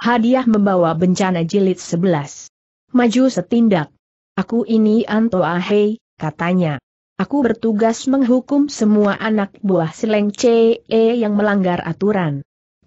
Hadiah membawa bencana jilid 11. Maju setindak. Aku ini Anto Ahei, katanya. Aku bertugas menghukum semua anak buah Seleng CE yang melanggar aturan.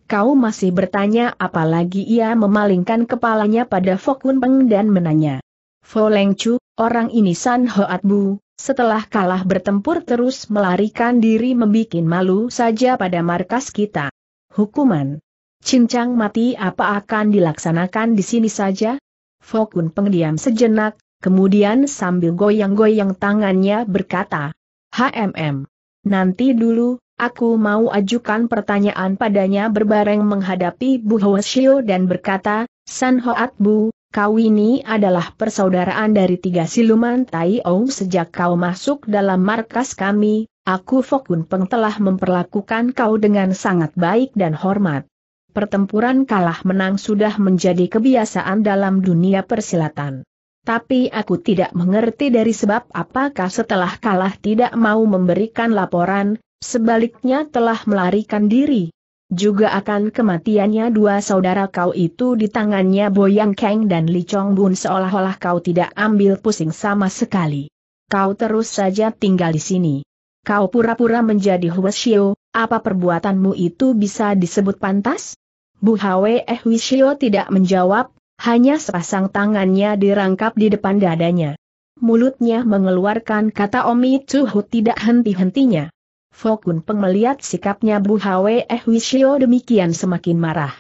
Kau masih bertanya apalagi ia memalingkan kepalanya pada Fokun Peng dan menanya. Fo Leng Chu, orang ini San Hoat Bu, setelah kalah bertempur terus melarikan diri membuat malu saja pada markas kita. Hukuman, cincang mati apa akan dilaksanakan di sini saja? Fokun pengdiam sejenak, kemudian sambil goyang-goyang tangannya berkata, HMM, nanti dulu, aku mau ajukan pertanyaan padanya berbareng menghadapi Bu Hwasyo dan berkata, San Hoat Bu, kau ini adalah persaudaraan dari tiga siluman Tai O sejak kau masuk dalam markas kami, aku Fokun Peng telah memperlakukan kau dengan sangat baik dan hormat. Pertempuran kalah menang sudah menjadi kebiasaan dalam dunia persilatan. Tapi aku tidak mengerti dari sebab apakah setelah kalah tidak mau memberikan laporan, sebaliknya telah melarikan diri. Juga akan kematiannya dua saudara kau itu di tangannya Boyang Kang dan Li Chong Bun seolah-olah kau tidak ambil pusing sama sekali. Kau terus saja tinggal di sini. Kau pura-pura menjadi Huo Xiu, apa perbuatanmu itu bisa disebut pantas? Bu Hwe Eh Wisio tidak menjawab, hanya sepasang tangannya dirangkap di depan dadanya. Mulutnya mengeluarkan kata Omi Tuhu tidak henti-hentinya. Fokun Peng melihat sikapnya Bu Hwe Eh Wisio demikian semakin marah.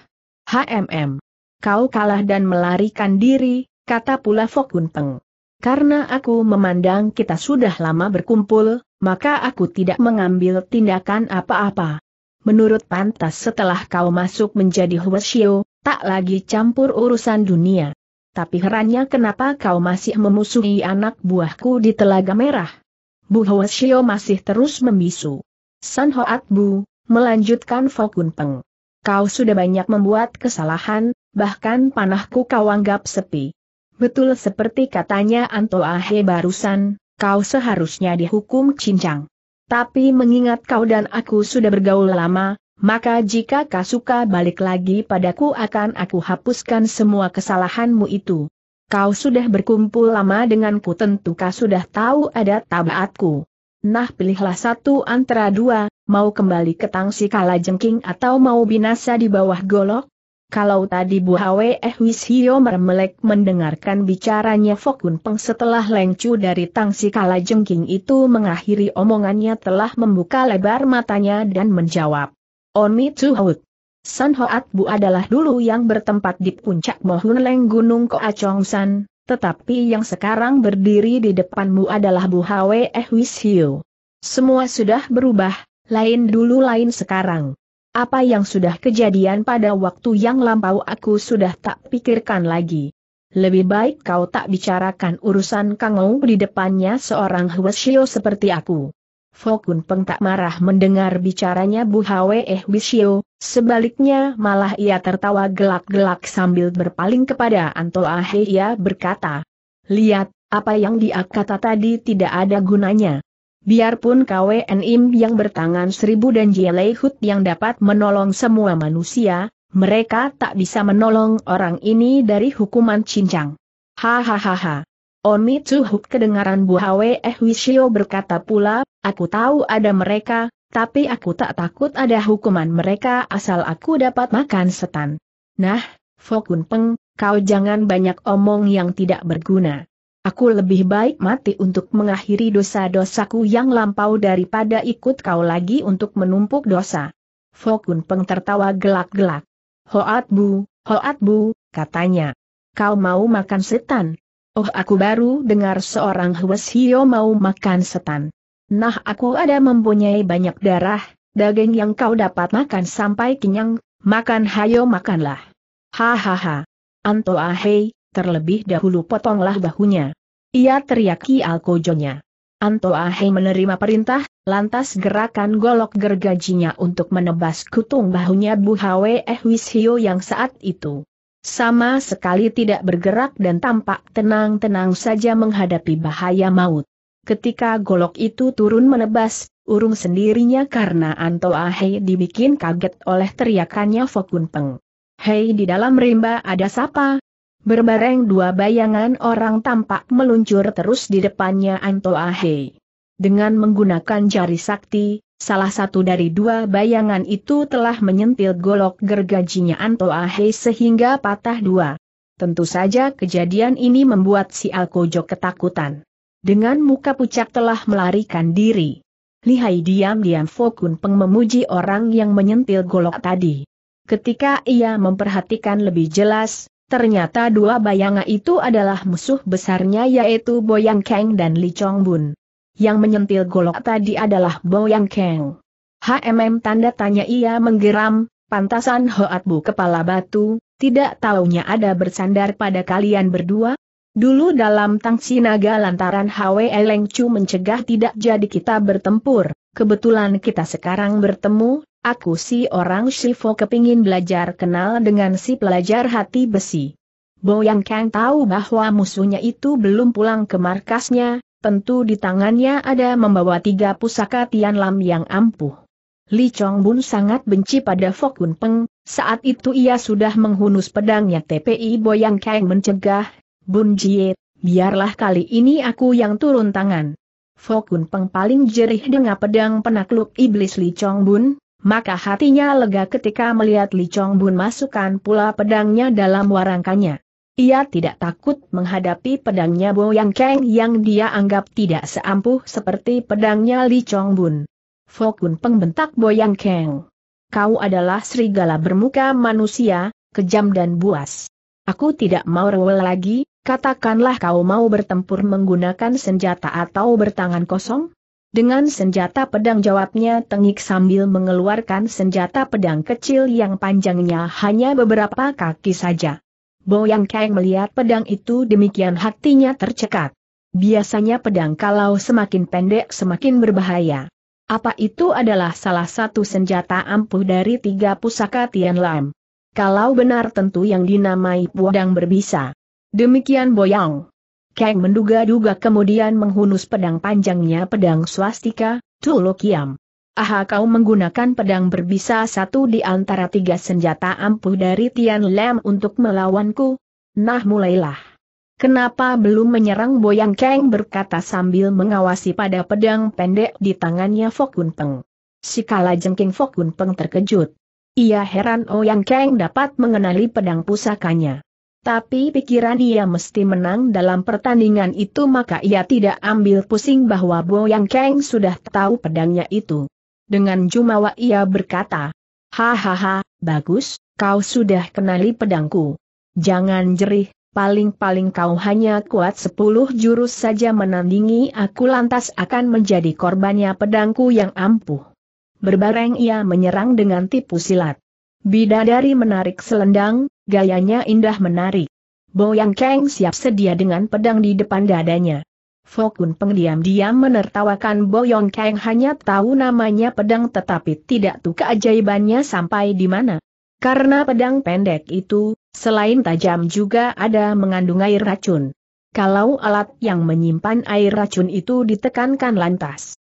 HMM. Kau kalah dan melarikan diri, kata pula Fokun Peng. Karena aku memandang kita sudah lama berkumpul, maka aku tidak mengambil tindakan apa-apa. Menurut pantas setelah kau masuk menjadi Huashio, tak lagi campur urusan dunia. Tapi herannya kenapa kau masih memusuhi anak buahku di Telaga Merah? Bu Huashio masih terus membisu. San Hoat Bu, melanjutkan Fokun Peng. Kau sudah banyak membuat kesalahan, bahkan panahku kau anggap sepi. Betul seperti katanya Anto Ahe barusan, kau seharusnya dihukum cincang. Tapi mengingat kau dan aku sudah bergaul lama, maka jika kau suka balik lagi padaku akan aku hapuskan semua kesalahanmu itu. Kau sudah berkumpul lama denganku tentu kau sudah tahu ada tabaatku. Nah pilihlah satu antara dua, mau kembali ke tangsi kala jengking atau mau binasa di bawah golok? Kalau tadi Bu Hwe Eh Wisio mermelek mendengarkan bicaranya Fokun Peng setelah lengcu dari tangsi kala jengking itu mengakhiri omongannya telah membuka lebar matanya dan menjawab. Oni Hout. San Hoat Bu adalah dulu yang bertempat di puncak Mohun Leng Gunung Chong San, tetapi yang sekarang berdiri di depanmu adalah Bu Hwe Eh Wisio. Semua sudah berubah, lain dulu lain sekarang. Apa yang sudah kejadian pada waktu yang lampau aku sudah tak pikirkan lagi. Lebih baik kau tak bicarakan urusan Kang di depannya seorang Huashio seperti aku. Fokun Peng tak marah mendengar bicaranya Bu Hwe Eh Wishio, sebaliknya malah ia tertawa gelak-gelak sambil berpaling kepada Anto Ahe ia berkata. Lihat, apa yang dia kata tadi tidak ada gunanya. Biarpun KWN Im yang bertangan seribu dan Jielei Hut yang dapat menolong semua manusia, mereka tak bisa menolong orang ini dari hukuman cincang. Hahaha. Omi Tsuhuk kedengaran Bu Hwe Eh Wishio berkata pula, aku tahu ada mereka, tapi aku tak takut ada hukuman mereka asal aku dapat makan setan. Nah, Fokun Peng, kau jangan banyak omong yang tidak berguna. Aku lebih baik mati untuk mengakhiri dosa-dosaku yang lampau daripada ikut kau lagi untuk menumpuk dosa. Fokun Peng tertawa gelak-gelak. Hoat Bu, Hoat Bu, katanya. Kau mau makan setan? Oh aku baru dengar seorang Hwes Hio mau makan setan. Nah aku ada mempunyai banyak darah, daging yang kau dapat makan sampai kenyang, makan hayo makanlah. Hahaha. Anto ahei, ah, terlebih dahulu potonglah bahunya. Ia teriaki alkojonya. Anto Ahe menerima perintah, lantas gerakan golok gergajinya untuk menebas kutung bahunya Bu Hwe eh Wishio yang saat itu sama sekali tidak bergerak dan tampak tenang-tenang saja menghadapi bahaya maut. Ketika golok itu turun menebas, urung sendirinya karena Anto Ahe dibikin kaget oleh teriakannya Fokun Peng. Hei di dalam rimba ada siapa? Berbareng dua bayangan orang tampak meluncur terus di depannya Anto Ahe. Dengan menggunakan jari sakti, salah satu dari dua bayangan itu telah menyentil golok gergajinya Anto Ahe sehingga patah dua. Tentu saja kejadian ini membuat si Alkojo ketakutan. Dengan muka pucat telah melarikan diri. Lihai diam-diam Fokun Peng memuji orang yang menyentil golok tadi. Ketika ia memperhatikan lebih jelas, Ternyata dua bayangan itu adalah musuh besarnya yaitu Boyang Kang dan Li Chong Bun. Yang menyentil golok tadi adalah Boyang Kang. HMM tanda tanya ia menggeram, pantasan Hoat Bu kepala batu, tidak taunya ada bersandar pada kalian berdua? Dulu dalam tangsi naga lantaran HW Eleng Chu mencegah tidak jadi kita bertempur, kebetulan kita sekarang bertemu, Aku si orang Shifo kepingin belajar kenal dengan si pelajar hati besi. Boyang Kang tahu bahwa musuhnya itu belum pulang ke markasnya, tentu di tangannya ada membawa tiga pusaka Tian Lam yang ampuh. Li Chong Bun sangat benci pada Fok Fokun Peng, saat itu ia sudah menghunus pedangnya TPI Boyang Kang mencegah, Bun Jie, biarlah kali ini aku yang turun tangan. Fokun Peng paling jerih dengan pedang penakluk iblis Li Chong Bun, maka hatinya lega ketika melihat Li Chong Bun masukkan pula pedangnya dalam warangkanya. Ia tidak takut menghadapi pedangnya Bo Yang Kang yang dia anggap tidak seampuh seperti pedangnya Li Chong Bun. Fokun pengbentak Bo Yang Kang. Kau adalah serigala bermuka manusia, kejam dan buas. Aku tidak mau rewel lagi, katakanlah kau mau bertempur menggunakan senjata atau bertangan kosong? Dengan senjata pedang jawabnya tengik sambil mengeluarkan senjata pedang kecil yang panjangnya hanya beberapa kaki saja. Boyang Kang melihat pedang itu demikian hatinya tercekat. Biasanya pedang kalau semakin pendek semakin berbahaya. Apa itu adalah salah satu senjata ampuh dari tiga pusaka Tian Lam. Kalau benar tentu yang dinamai pedang berbisa. Demikian Boyang. Kang menduga-duga kemudian menghunus pedang panjangnya pedang swastika, Tulokiam. Aha kau menggunakan pedang berbisa satu di antara tiga senjata ampuh dari Tian Lam untuk melawanku? Nah mulailah. Kenapa belum menyerang Boyang Kang berkata sambil mengawasi pada pedang pendek di tangannya Fokun Peng. Si kala jengking Fokun Peng terkejut. Ia heran Oyang Kang dapat mengenali pedang pusakanya. Tapi pikiran ia mesti menang dalam pertandingan itu maka ia tidak ambil pusing bahwa Bo Yang Kang sudah tahu pedangnya itu. Dengan jumawa ia berkata, Hahaha, bagus, kau sudah kenali pedangku. Jangan jerih, paling-paling kau hanya kuat sepuluh jurus saja menandingi aku lantas akan menjadi korbannya pedangku yang ampuh. Berbareng ia menyerang dengan tipu silat. Bidadari menarik selendang, Gayanya indah menarik. Boyang Kang siap sedia dengan pedang di depan dadanya. Fokun pengdiam diam menertawakan Boyong Kang hanya tahu namanya pedang tetapi tidak tahu keajaibannya sampai di mana. Karena pedang pendek itu, selain tajam juga ada mengandung air racun. Kalau alat yang menyimpan air racun itu ditekankan lantas.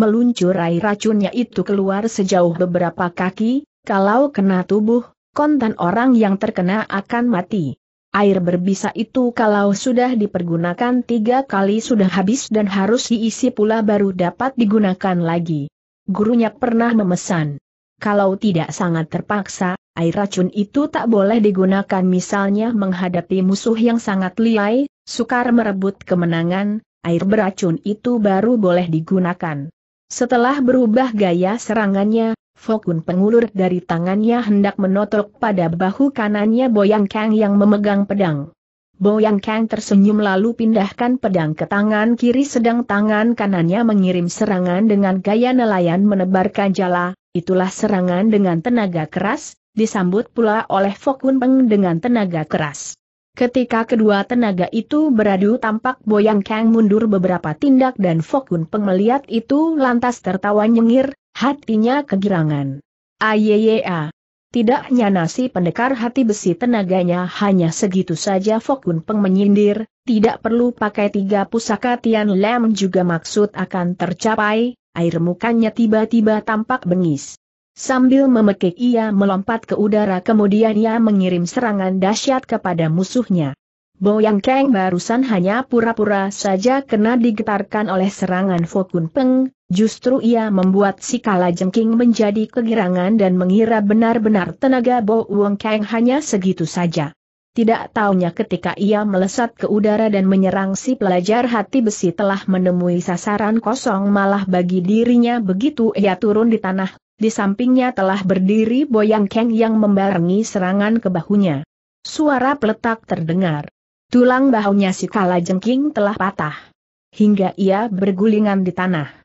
Meluncur air racunnya itu keluar sejauh beberapa kaki, kalau kena tubuh, kontan orang yang terkena akan mati. Air berbisa itu kalau sudah dipergunakan tiga kali sudah habis dan harus diisi pula baru dapat digunakan lagi. Gurunya pernah memesan. Kalau tidak sangat terpaksa, air racun itu tak boleh digunakan misalnya menghadapi musuh yang sangat liai, sukar merebut kemenangan, air beracun itu baru boleh digunakan. Setelah berubah gaya serangannya, Fokun pengulur dari tangannya hendak menotok pada bahu kanannya Boyang Kang yang memegang pedang. Boyang Kang tersenyum lalu pindahkan pedang ke tangan kiri sedang tangan kanannya mengirim serangan dengan gaya nelayan menebarkan jala, itulah serangan dengan tenaga keras, disambut pula oleh Fokun Peng dengan tenaga keras. Ketika kedua tenaga itu beradu tampak Boyang Kang mundur beberapa tindak dan Fokun Peng melihat itu lantas tertawa nyengir, Hatinya kegirangan. Ayeyea. Tidak hanya nasi pendekar hati besi tenaganya hanya segitu saja Fokun Peng menyindir, tidak perlu pakai tiga pusaka Tian Lem juga maksud akan tercapai, air mukanya tiba-tiba tampak bengis. Sambil memekik ia melompat ke udara kemudian ia mengirim serangan dahsyat kepada musuhnya. Boyang Kang barusan hanya pura-pura saja kena digetarkan oleh serangan Fokun Peng, Justru ia membuat si Kala Jengking menjadi kegirangan dan mengira benar-benar tenaga Bo Wong Kang hanya segitu saja. Tidak taunya ketika ia melesat ke udara dan menyerang si pelajar hati besi telah menemui sasaran kosong malah bagi dirinya begitu ia turun di tanah, di sampingnya telah berdiri Bo Yang Kang yang membarengi serangan ke bahunya. Suara peletak terdengar. Tulang bahunya si Kala Jengking telah patah. Hingga ia bergulingan di tanah.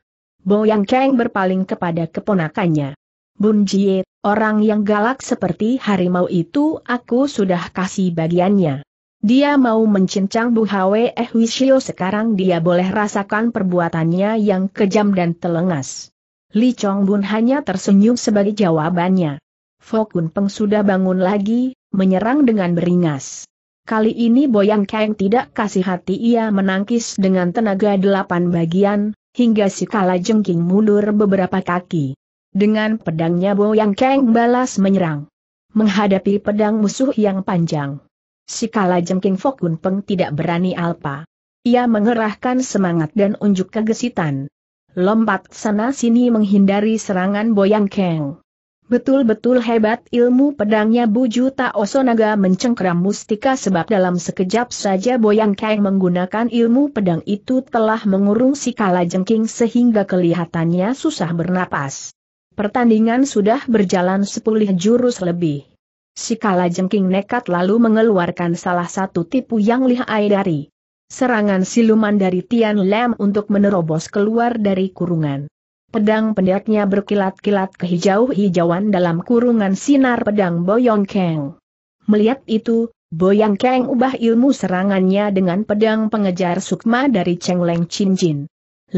Boyang Cheng berpaling kepada keponakannya. Bun Jie, orang yang galak seperti harimau itu aku sudah kasih bagiannya. Dia mau mencincang Bu Hwe Eh Wishio sekarang dia boleh rasakan perbuatannya yang kejam dan telengas. Li Chong Bun hanya tersenyum sebagai jawabannya. Fokun Peng sudah bangun lagi, menyerang dengan beringas. Kali ini Boyang Kang tidak kasih hati ia menangkis dengan tenaga delapan bagian, hingga si Kala Jengking mundur beberapa kaki. Dengan pedangnya Bo Yang Keng balas menyerang. Menghadapi pedang musuh yang panjang. Si Kala Jengking Fokun Peng tidak berani alpa. Ia mengerahkan semangat dan unjuk kegesitan. Lompat sana-sini menghindari serangan Boyang Keng. Betul-betul hebat ilmu pedangnya Bu Juta Osonaga mencengkram mustika sebab dalam sekejap saja Boyang Kang menggunakan ilmu pedang itu telah mengurung si Jengking sehingga kelihatannya susah bernapas. Pertandingan sudah berjalan sepuluh jurus lebih. Si Jengking nekat lalu mengeluarkan salah satu tipu yang lihai dari serangan siluman dari Tian Lam untuk menerobos keluar dari kurungan. Pedang pendeknya berkilat-kilat kehijau-hijauan dalam kurungan sinar pedang Boyong Kang. Melihat itu, Boyong Kang ubah ilmu serangannya dengan pedang pengejar sukma dari Cheng Leng Chin Jin.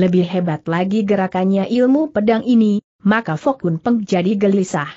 Lebih hebat lagi gerakannya ilmu pedang ini, maka Fokun Peng jadi gelisah.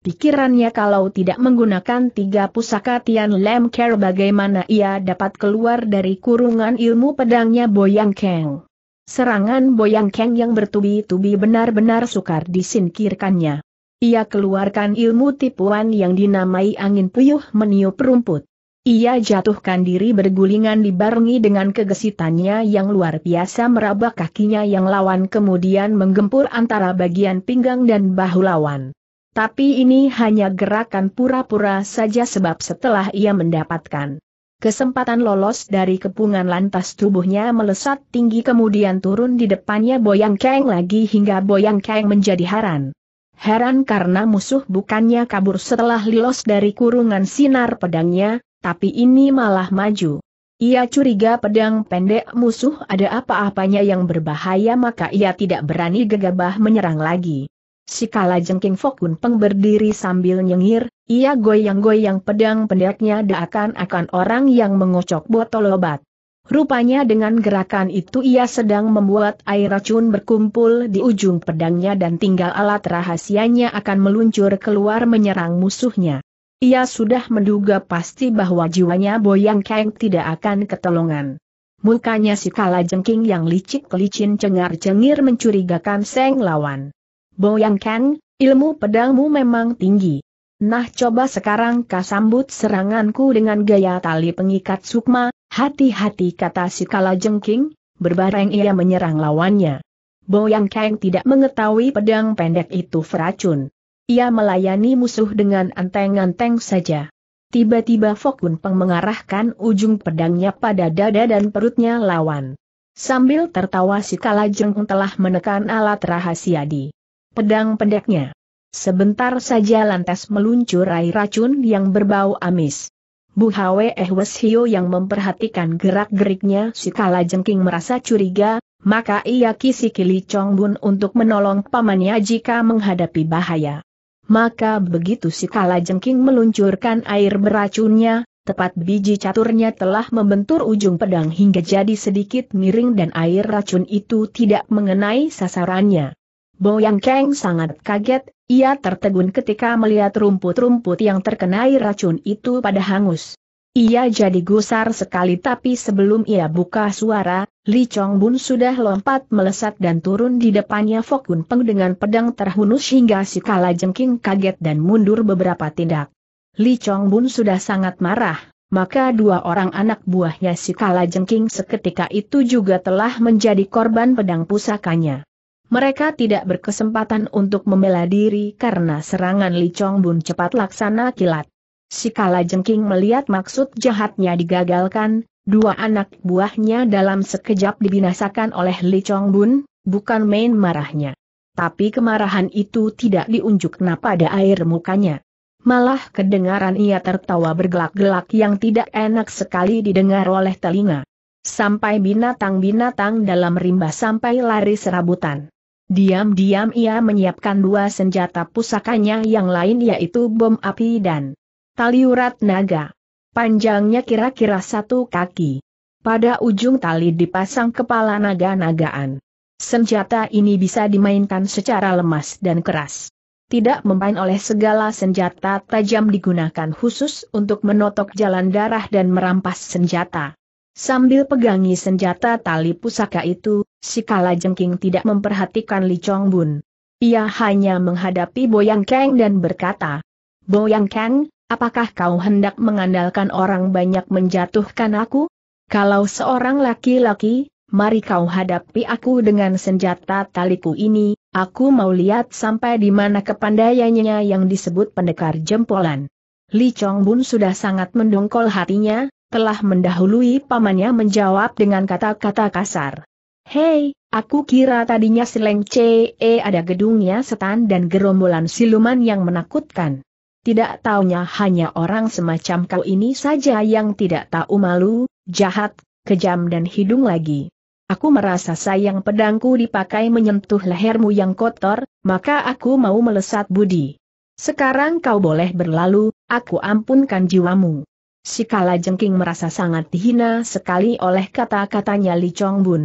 Pikirannya kalau tidak menggunakan tiga pusaka Tian Lam Care bagaimana ia dapat keluar dari kurungan ilmu pedangnya Boyang Kang. Serangan Boyang Keng yang bertubi-tubi benar-benar sukar disingkirkannya. Ia keluarkan ilmu tipuan yang dinamai angin puyuh meniup rumput. Ia jatuhkan diri bergulingan dibarengi dengan kegesitannya yang luar biasa meraba kakinya yang lawan kemudian menggempur antara bagian pinggang dan bahu lawan. Tapi ini hanya gerakan pura-pura saja sebab setelah ia mendapatkan Kesempatan lolos dari kepungan lantas tubuhnya melesat tinggi kemudian turun di depannya Boyang Kang lagi hingga Boyang Kang menjadi heran. Heran karena musuh bukannya kabur setelah lolos dari kurungan sinar pedangnya, tapi ini malah maju. Ia curiga pedang pendek musuh ada apa-apanya yang berbahaya maka ia tidak berani gegabah menyerang lagi. Si Kala Jengking Fokun Peng berdiri sambil nyengir, ia goyang-goyang pedang pendeknya akan akan orang yang mengocok botol obat. Rupanya dengan gerakan itu ia sedang membuat air racun berkumpul di ujung pedangnya dan tinggal alat rahasianya akan meluncur keluar menyerang musuhnya. Ia sudah menduga pasti bahwa jiwanya Boyang Kang tidak akan ketolongan. Mukanya si kala jengking yang licik-licin cengar-cengir mencurigakan seng lawan. Boyang Kang, ilmu pedangmu memang tinggi. Nah coba sekarang kau sambut seranganku dengan gaya tali pengikat sukma, hati-hati kata si kala jengking, berbareng ia menyerang lawannya. Boyang Kang tidak mengetahui pedang pendek itu beracun. Ia melayani musuh dengan anteng-anteng saja. Tiba-tiba Fokun Peng mengarahkan ujung pedangnya pada dada dan perutnya lawan. Sambil tertawa si Jengking telah menekan alat rahasia di pedang pendeknya. Sebentar saja lantas meluncur air racun yang berbau amis. Bu Hwe Hio eh yang memperhatikan gerak-geriknya si Jengking merasa curiga, maka ia kisi kili Chong Bun untuk menolong pamannya jika menghadapi bahaya. Maka begitu si Jengking meluncurkan air beracunnya, tepat biji caturnya telah membentur ujung pedang hingga jadi sedikit miring dan air racun itu tidak mengenai sasarannya. Boyang Kang sangat kaget ia tertegun ketika melihat rumput-rumput yang terkenai racun itu pada hangus. Ia jadi gusar sekali tapi sebelum ia buka suara, Li Chong Bun sudah lompat melesat dan turun di depannya Fokun Peng dengan pedang terhunus hingga si Kala Jengking kaget dan mundur beberapa tindak. Li Chong Bun sudah sangat marah, maka dua orang anak buahnya si Kala Jengking seketika itu juga telah menjadi korban pedang pusakanya. Mereka tidak berkesempatan untuk membela diri karena serangan Li Chong Bun cepat laksana kilat. Si Kala Jengking melihat maksud jahatnya digagalkan, dua anak buahnya dalam sekejap dibinasakan oleh Li Chong Bun, bukan main marahnya. Tapi kemarahan itu tidak diunjukkan pada air mukanya. Malah kedengaran ia tertawa bergelak-gelak yang tidak enak sekali didengar oleh telinga sampai binatang-binatang dalam rimba sampai lari serabutan. Diam-diam ia menyiapkan dua senjata pusakanya yang lain yaitu bom api dan tali urat naga. Panjangnya kira-kira satu kaki. Pada ujung tali dipasang kepala naga-nagaan. Senjata ini bisa dimainkan secara lemas dan keras. Tidak memain oleh segala senjata tajam digunakan khusus untuk menotok jalan darah dan merampas senjata. Sambil pegangi senjata tali pusaka itu, si Jengking tidak memperhatikan Li Chong Bun. Ia hanya menghadapi Boyang Kang dan berkata, Boyang Kang, apakah kau hendak mengandalkan orang banyak menjatuhkan aku? Kalau seorang laki-laki, mari kau hadapi aku dengan senjata taliku ini, aku mau lihat sampai di mana kepandaiannya yang disebut pendekar jempolan. Li Chong Bun sudah sangat mendongkol hatinya, telah mendahului pamannya menjawab dengan kata-kata kasar. Hei, aku kira tadinya seleng CE e ada gedungnya setan dan gerombolan siluman yang menakutkan. Tidak taunya hanya orang semacam kau ini saja yang tidak tahu malu, jahat, kejam dan hidung lagi. Aku merasa sayang pedangku dipakai menyentuh lehermu yang kotor, maka aku mau melesat budi. Sekarang kau boleh berlalu, aku ampunkan jiwamu. Sikala Jengking merasa sangat dihina sekali oleh kata-katanya Li Chong Bun.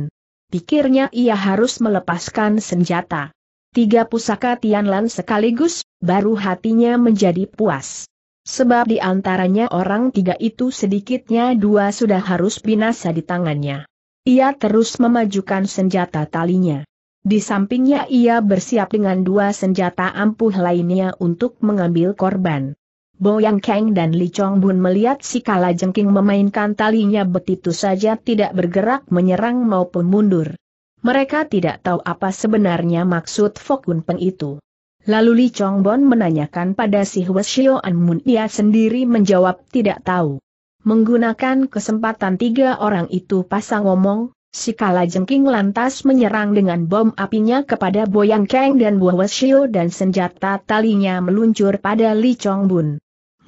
Pikirnya ia harus melepaskan senjata. Tiga pusaka Tianlan sekaligus, baru hatinya menjadi puas. Sebab di antaranya orang tiga itu sedikitnya dua sudah harus binasa di tangannya. Ia terus memajukan senjata talinya. Di sampingnya ia bersiap dengan dua senjata ampuh lainnya untuk mengambil korban. Boyang Kang dan Li Chong Bun melihat si Kala Jengking memainkan talinya begitu saja tidak bergerak menyerang maupun mundur. Mereka tidak tahu apa sebenarnya maksud Fokun Peng itu. Lalu Li Chong Bun menanyakan pada si An Mun ia sendiri menjawab tidak tahu. Menggunakan kesempatan tiga orang itu pasang ngomong, si Kala Jengking lantas menyerang dengan bom apinya kepada Boyang Kang dan Hwasyo dan senjata talinya meluncur pada Li Chong Bun.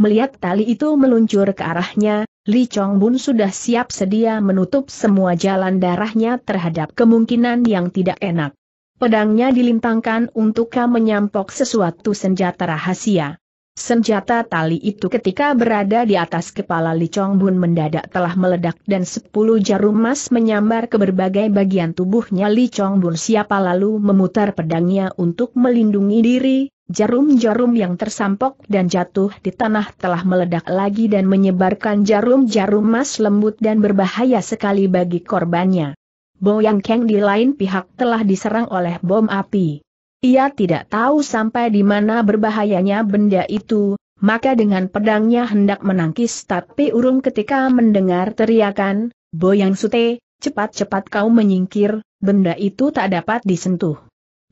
Melihat tali itu meluncur ke arahnya, Li Chong Bun sudah siap sedia menutup semua jalan darahnya terhadap kemungkinan yang tidak enak. Pedangnya dilintangkan untuk menyampok sesuatu senjata rahasia. Senjata tali itu ketika berada di atas kepala Li Chong Bun mendadak telah meledak dan sepuluh jarum emas menyambar ke berbagai bagian tubuhnya Li Chong Bun siapa lalu memutar pedangnya untuk melindungi diri, jarum-jarum yang tersampok dan jatuh di tanah telah meledak lagi dan menyebarkan jarum-jarum emas lembut dan berbahaya sekali bagi korbannya. Bo Yang Kang di lain pihak telah diserang oleh bom api. Ia tidak tahu sampai di mana berbahayanya benda itu, maka dengan pedangnya hendak menangkis tapi urung ketika mendengar teriakan, Boyang Sute, cepat-cepat kau menyingkir, benda itu tak dapat disentuh.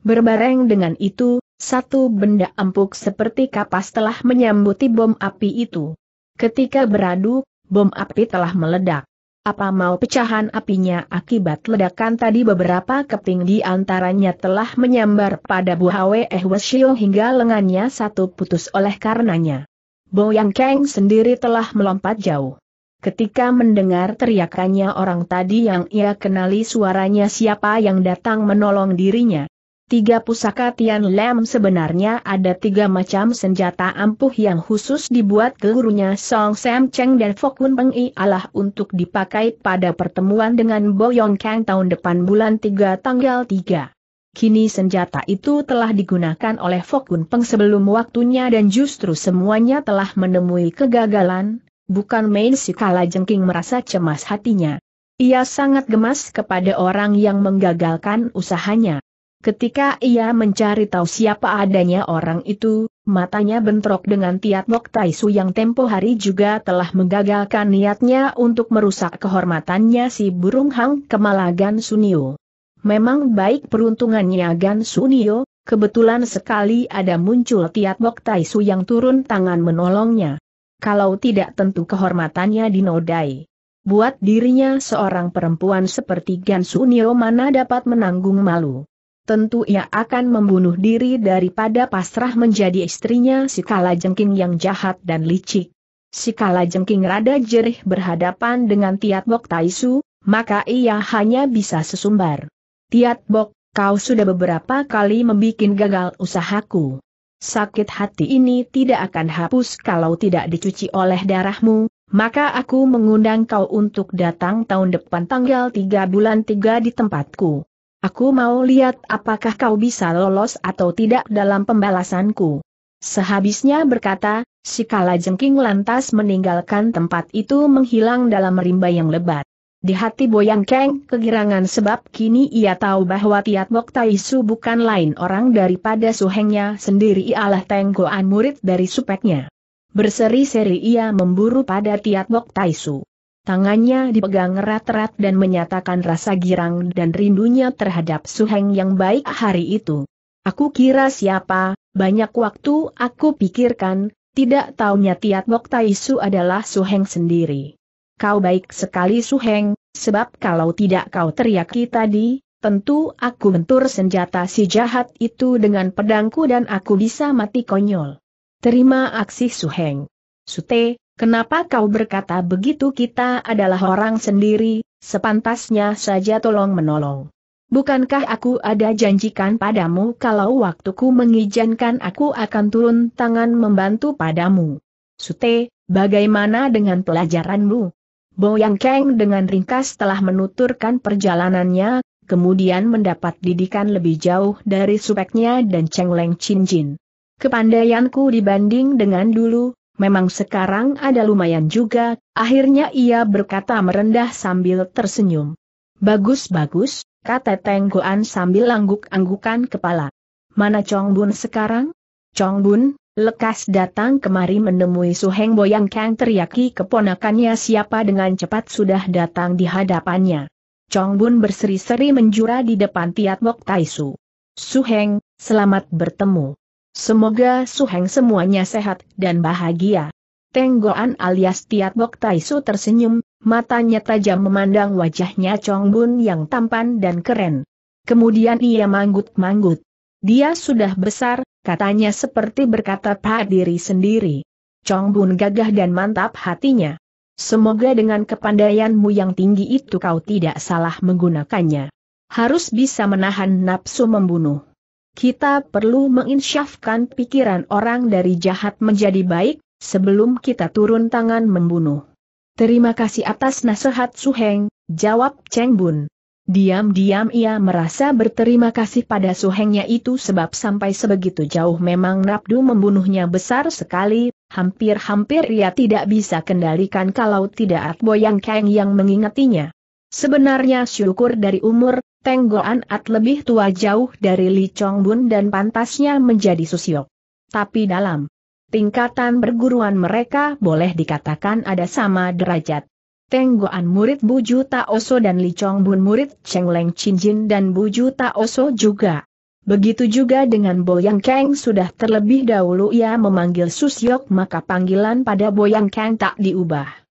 Berbareng dengan itu, satu benda empuk seperti kapas telah menyambuti bom api itu. Ketika beradu, bom api telah meledak. Apa mau pecahan apinya akibat ledakan tadi beberapa keping di antaranya telah menyambar pada buah Eh Wesio hingga lengannya satu putus oleh karenanya. Bo yang Kang sendiri telah melompat jauh. Ketika mendengar teriakannya orang tadi yang ia kenali suaranya siapa yang datang menolong dirinya, Tiga pusaka Tian Lam sebenarnya ada tiga macam senjata ampuh yang khusus dibuat gurunya Song Sam Cheng dan Fokun Peng I Allah untuk dipakai pada pertemuan dengan Boyong Kang tahun depan bulan 3 tanggal 3. Kini senjata itu telah digunakan oleh Fokun Peng sebelum waktunya dan justru semuanya telah menemui kegagalan, bukan main si kala jengking merasa cemas hatinya. Ia sangat gemas kepada orang yang menggagalkan usahanya. Ketika ia mencari tahu siapa adanya orang itu, matanya bentrok dengan Tiat Mok Taisu yang tempo hari juga telah menggagalkan niatnya untuk merusak kehormatannya si burung hang kemalagan Sunio. Memang baik peruntungannya Gan Sunio, kebetulan sekali ada muncul Tiat Mok Taisu yang turun tangan menolongnya. Kalau tidak tentu kehormatannya dinodai. Buat dirinya seorang perempuan seperti Gan Sunio mana dapat menanggung malu tentu ia akan membunuh diri daripada pasrah menjadi istrinya si Kala Jengking yang jahat dan licik. Si Kala Jengking rada jerih berhadapan dengan Tiat Bok Taisu, maka ia hanya bisa sesumbar. Tiat Bok, kau sudah beberapa kali membuat gagal usahaku. Sakit hati ini tidak akan hapus kalau tidak dicuci oleh darahmu, maka aku mengundang kau untuk datang tahun depan tanggal 3 bulan 3 di tempatku. Aku mau lihat apakah kau bisa lolos atau tidak dalam pembalasanku. Sehabisnya berkata, si Jengking lantas meninggalkan tempat itu menghilang dalam rimba yang lebat. Di hati Boyang Keng kegirangan sebab kini ia tahu bahwa Tiat Tai Su bukan lain orang daripada suhengnya sendiri ialah tenggoan murid dari supeknya. Berseri-seri ia memburu pada Tiat Tai Su. Tangannya dipegang erat-erat dan menyatakan rasa girang dan rindunya terhadap Suheng yang baik hari itu. Aku kira siapa, banyak waktu aku pikirkan, tidak taunya Tiat Mok Taisu adalah Suheng sendiri. Kau baik sekali Suheng, sebab kalau tidak kau teriaki tadi, tentu aku bentur senjata si jahat itu dengan pedangku dan aku bisa mati konyol. Terima aksi Suheng. Sute, Kenapa kau berkata begitu kita adalah orang sendiri, sepantasnya saja tolong menolong. Bukankah aku ada janjikan padamu kalau waktuku mengizinkan aku akan turun tangan membantu padamu? Sute, bagaimana dengan pelajaranmu? Boyang Kang dengan ringkas telah menuturkan perjalanannya, kemudian mendapat didikan lebih jauh dari supeknya dan Cheng Leng Chin Jin. Kepandaianku dibanding dengan dulu, memang sekarang ada lumayan juga, akhirnya ia berkata merendah sambil tersenyum. Bagus-bagus, kata Tengguan sambil angguk-anggukan kepala. Mana Chong Bun sekarang? Chong Bun, lekas datang kemari menemui Su Heng Boyang Kang teriaki keponakannya siapa dengan cepat sudah datang di hadapannya. Chong Bun berseri-seri menjura di depan Tiat Mok Tai Su. Su Heng, selamat bertemu. Semoga Suheng semuanya sehat dan bahagia. Tenggoan alias Tiat Bok Taisu tersenyum, matanya tajam memandang wajahnya Chong Bun yang tampan dan keren. Kemudian ia manggut-manggut. Dia sudah besar, katanya seperti berkata pada diri sendiri. Chong Bun gagah dan mantap hatinya. Semoga dengan kepandaianmu yang tinggi itu kau tidak salah menggunakannya. Harus bisa menahan nafsu membunuh. Kita perlu menginsyafkan pikiran orang dari jahat menjadi baik, sebelum kita turun tangan membunuh. Terima kasih atas nasihat Suheng, jawab Cheng Bun. Diam-diam ia merasa berterima kasih pada Suhengnya itu sebab sampai sebegitu jauh memang nafdu membunuhnya besar sekali, hampir-hampir ia tidak bisa kendalikan kalau tidak Atboyang Kang yang mengingatinya. Sebenarnya syukur dari umur, Teng at lebih tua jauh dari Li Chong Bun dan pantasnya menjadi Susiok. Tapi dalam tingkatan perguruan mereka boleh dikatakan ada sama derajat. Teng murid Buju Taoso dan Li Chong Bun murid Cheng Leng Chin Jin dan Buju Taoso juga. Begitu juga dengan Boyang Kang sudah terlebih dahulu ia memanggil Susyok maka panggilan pada Boyang Kang tak diubah.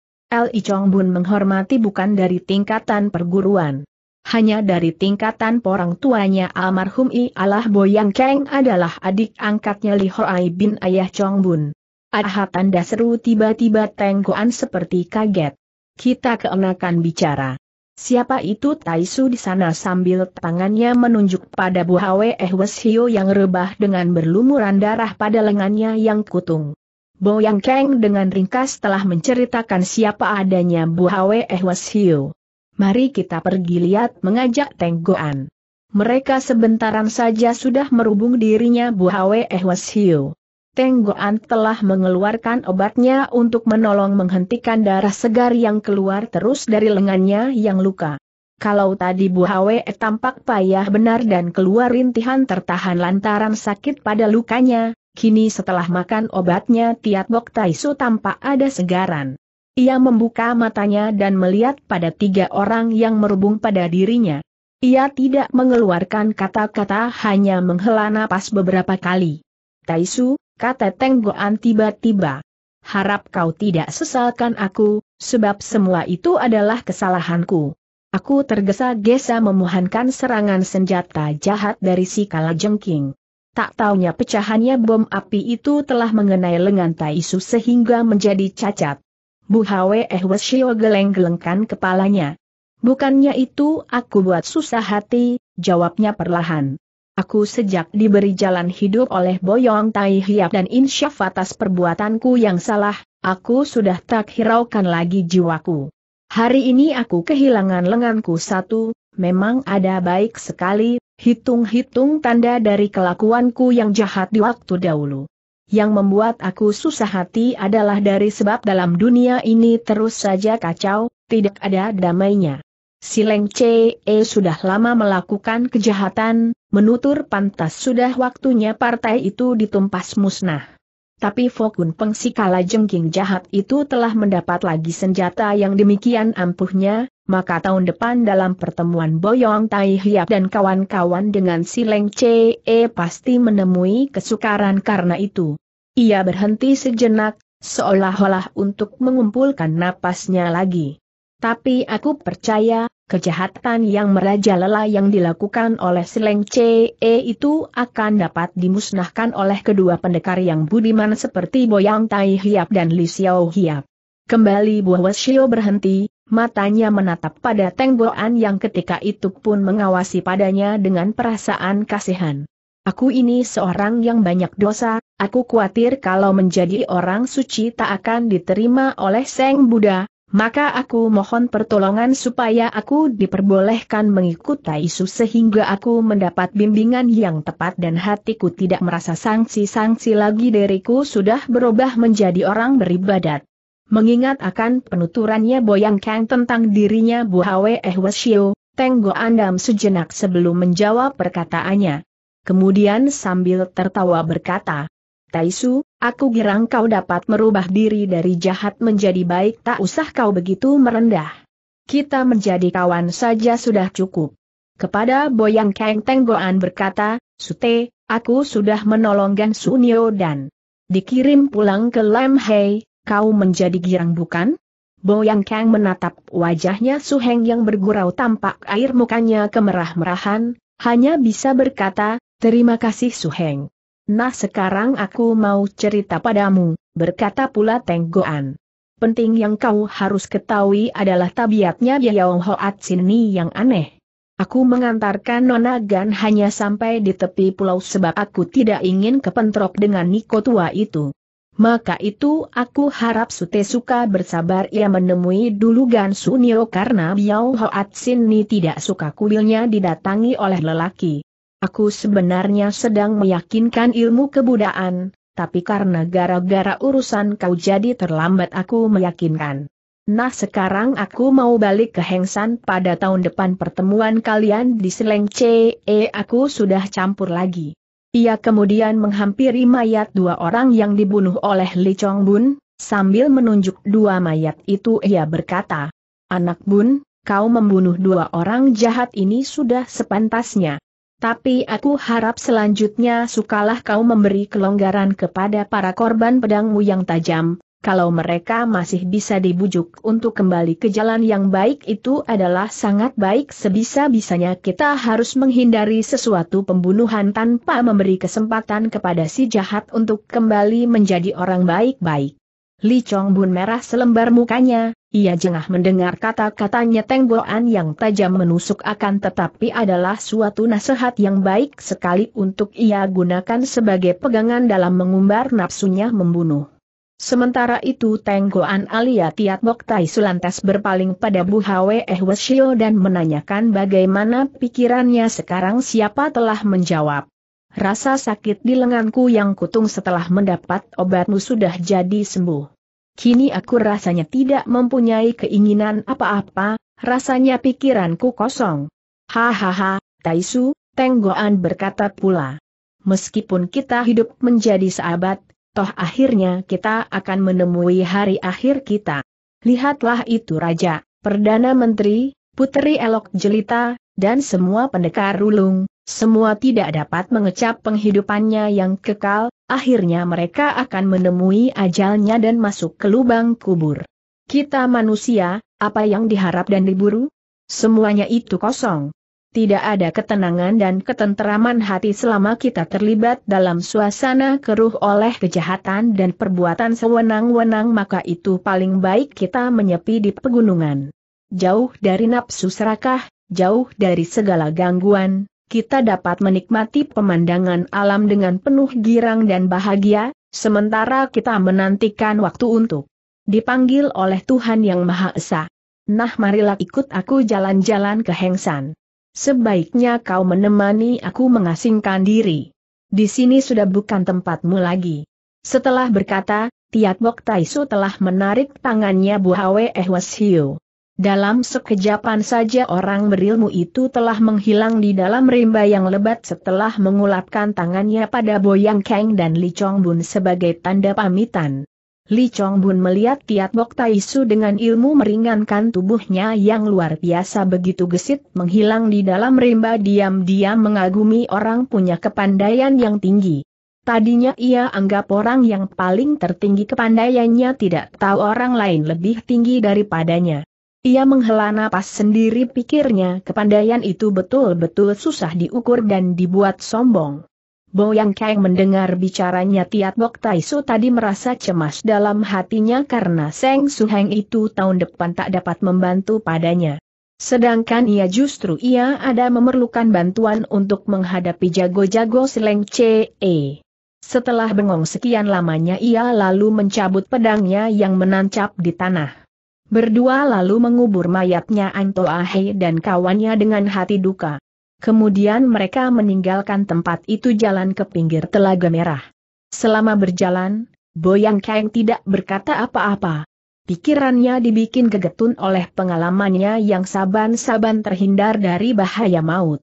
Li Chong Bun menghormati bukan dari tingkatan perguruan. Hanya dari tingkatan porang tuanya almarhum I Allah Boyang Keng adalah adik angkatnya Li Hoai bin Ayah Chong Bun. Aha tanda seru tiba-tiba tengkoan seperti kaget. Kita keenakan bicara. Siapa itu Tai Su di sana sambil tangannya menunjuk pada Bu Hwe Ehwes Hio yang rebah dengan berlumuran darah pada lengannya yang kutung. Boyang Kang dengan ringkas telah menceritakan siapa adanya Bu Hwe Hiu. Mari kita pergi lihat mengajak Tenggoan. Mereka sebentaran saja sudah merubung dirinya Bu Hwe Teng Tenggoan telah mengeluarkan obatnya untuk menolong menghentikan darah segar yang keluar terus dari lengannya yang luka. Kalau tadi Bu Hwe e tampak payah benar dan keluar rintihan tertahan lantaran sakit pada lukanya, Kini setelah makan obatnya Tiat Bok Taisu tampak ada segaran. Ia membuka matanya dan melihat pada tiga orang yang merubung pada dirinya. Ia tidak mengeluarkan kata-kata hanya menghela napas beberapa kali. Taisu, kata Teng tiba-tiba. Harap kau tidak sesalkan aku, sebab semua itu adalah kesalahanku. Aku tergesa-gesa memuhankan serangan senjata jahat dari si Kalajengking. Tak taunya pecahannya bom api itu telah mengenai lengan Taisu sehingga menjadi cacat. Bu Hwe eh Wesio geleng-gelengkan kepalanya. Bukannya itu aku buat susah hati, jawabnya perlahan. Aku sejak diberi jalan hidup oleh Boyong Tai Hiap dan insyaf atas perbuatanku yang salah, aku sudah tak hiraukan lagi jiwaku. Hari ini aku kehilangan lenganku satu, memang ada baik sekali, hitung-hitung tanda dari kelakuanku yang jahat di waktu dahulu. Yang membuat aku susah hati adalah dari sebab dalam dunia ini terus saja kacau, tidak ada damainya. Si Leng C.E. Eh, sudah lama melakukan kejahatan, menutur pantas sudah waktunya partai itu ditumpas musnah. Tapi Fokun Peng si jengking jahat itu telah mendapat lagi senjata yang demikian ampuhnya, maka tahun depan dalam pertemuan Boyong Tai Hiap dan kawan-kawan dengan si Leng Ce e pasti menemui kesukaran karena itu. Ia berhenti sejenak, seolah-olah untuk mengumpulkan napasnya lagi. Tapi aku percaya, kejahatan yang merajalela yang dilakukan oleh si Leng Ce e itu akan dapat dimusnahkan oleh kedua pendekar yang budiman seperti Boyang Tai Hiap dan Li Xiao Hiap. Kembali Bu Wasio berhenti, Matanya menatap pada Teng Boan yang ketika itu pun mengawasi padanya dengan perasaan kasihan. Aku ini seorang yang banyak dosa, aku khawatir kalau menjadi orang suci tak akan diterima oleh Seng Buddha, maka aku mohon pertolongan supaya aku diperbolehkan mengikuti isu sehingga aku mendapat bimbingan yang tepat dan hatiku tidak merasa sanksi-sanksi lagi diriku sudah berubah menjadi orang beribadat. Mengingat akan penuturannya Boyang Kang tentang dirinya Bu Hwe Eh Wesio, Tenggo Andam sejenak sebelum menjawab perkataannya. Kemudian sambil tertawa berkata, Taisu, aku girang kau dapat merubah diri dari jahat menjadi baik tak usah kau begitu merendah. Kita menjadi kawan saja sudah cukup. Kepada Boyang Kang Tenggoan berkata, Sute, aku sudah menolong Gan Sunio dan dikirim pulang ke Lam Hei, kau menjadi girang bukan? Boyang Kang menatap wajahnya Suheng yang bergurau tampak air mukanya kemerah-merahan, hanya bisa berkata, terima kasih Suheng. Nah sekarang aku mau cerita padamu, berkata pula Teng Goan. Penting yang kau harus ketahui adalah tabiatnya Yao Hoat Sini yang aneh. Aku mengantarkan Nona Gan hanya sampai di tepi pulau sebab aku tidak ingin kepentrok dengan Niko tua itu. Maka itu aku harap Sute Suka bersabar ia menemui dulu Gan Sunio karena Biao Hoat Sin Ni tidak suka kuilnya didatangi oleh lelaki. Aku sebenarnya sedang meyakinkan ilmu kebudaan, tapi karena gara-gara urusan kau jadi terlambat aku meyakinkan. Nah sekarang aku mau balik ke Hengsan pada tahun depan pertemuan kalian di Seleng eh aku sudah campur lagi. Ia kemudian menghampiri mayat dua orang yang dibunuh oleh Li Chong Bun, sambil menunjuk dua mayat itu ia berkata, Anak Bun, kau membunuh dua orang jahat ini sudah sepantasnya. Tapi aku harap selanjutnya sukalah kau memberi kelonggaran kepada para korban pedangmu yang tajam, kalau mereka masih bisa dibujuk untuk kembali ke jalan yang baik itu adalah sangat baik sebisa-bisanya kita harus menghindari sesuatu pembunuhan tanpa memberi kesempatan kepada si jahat untuk kembali menjadi orang baik-baik. Li Chong Bun merah selembar mukanya, ia jengah mendengar kata-katanya Teng yang tajam menusuk akan tetapi adalah suatu nasihat yang baik sekali untuk ia gunakan sebagai pegangan dalam mengumbar nafsunya membunuh. Sementara itu Tenggoan Alia Tiat Bok Tai Sulantas berpaling pada Bu Hwe eh Wesio dan menanyakan bagaimana pikirannya sekarang siapa telah menjawab. Rasa sakit di lenganku yang kutung setelah mendapat obatmu sudah jadi sembuh. Kini aku rasanya tidak mempunyai keinginan apa-apa, rasanya pikiranku kosong. Hahaha, Taisu, Tenggoan berkata pula. Meskipun kita hidup menjadi sahabat, toh akhirnya kita akan menemui hari akhir kita. Lihatlah itu Raja, Perdana Menteri, Puteri Elok Jelita, dan semua pendekar rulung, semua tidak dapat mengecap penghidupannya yang kekal, akhirnya mereka akan menemui ajalnya dan masuk ke lubang kubur. Kita manusia, apa yang diharap dan diburu? Semuanya itu kosong, tidak ada ketenangan dan ketenteraman hati selama kita terlibat dalam suasana keruh oleh kejahatan dan perbuatan sewenang-wenang maka itu paling baik kita menyepi di pegunungan. Jauh dari nafsu serakah, jauh dari segala gangguan, kita dapat menikmati pemandangan alam dengan penuh girang dan bahagia, sementara kita menantikan waktu untuk dipanggil oleh Tuhan Yang Maha Esa. Nah marilah ikut aku jalan-jalan ke Hengsan. Sebaiknya kau menemani aku mengasingkan diri. Di sini sudah bukan tempatmu lagi. Setelah berkata, Tiat Bok Taisu telah menarik tangannya Bu Hwe Hiu. Dalam sekejapan saja orang berilmu itu telah menghilang di dalam rimba yang lebat setelah mengulapkan tangannya pada Boyang Kang dan Li Chong Bun sebagai tanda pamitan. Li Chong Bun melihat Tiat Bok Tai Su dengan ilmu meringankan tubuhnya yang luar biasa begitu gesit menghilang di dalam rimba diam-diam mengagumi orang punya kepandaian yang tinggi. Tadinya ia anggap orang yang paling tertinggi kepandaiannya tidak tahu orang lain lebih tinggi daripadanya. Ia menghela napas sendiri pikirnya kepandaian itu betul-betul susah diukur dan dibuat sombong. Bo Yang Kang mendengar bicaranya Tiat Bok Tai Su tadi merasa cemas dalam hatinya karena Seng Heng itu tahun depan tak dapat membantu padanya. Sedangkan ia justru ia ada memerlukan bantuan untuk menghadapi jago-jago Seleng CE. Setelah bengong sekian lamanya ia lalu mencabut pedangnya yang menancap di tanah. Berdua lalu mengubur mayatnya Anto Ahe dan kawannya dengan hati duka. Kemudian mereka meninggalkan tempat itu jalan ke pinggir Telaga Merah. Selama berjalan, Boyang Kang tidak berkata apa-apa. Pikirannya dibikin kegetun oleh pengalamannya yang saban-saban terhindar dari bahaya maut.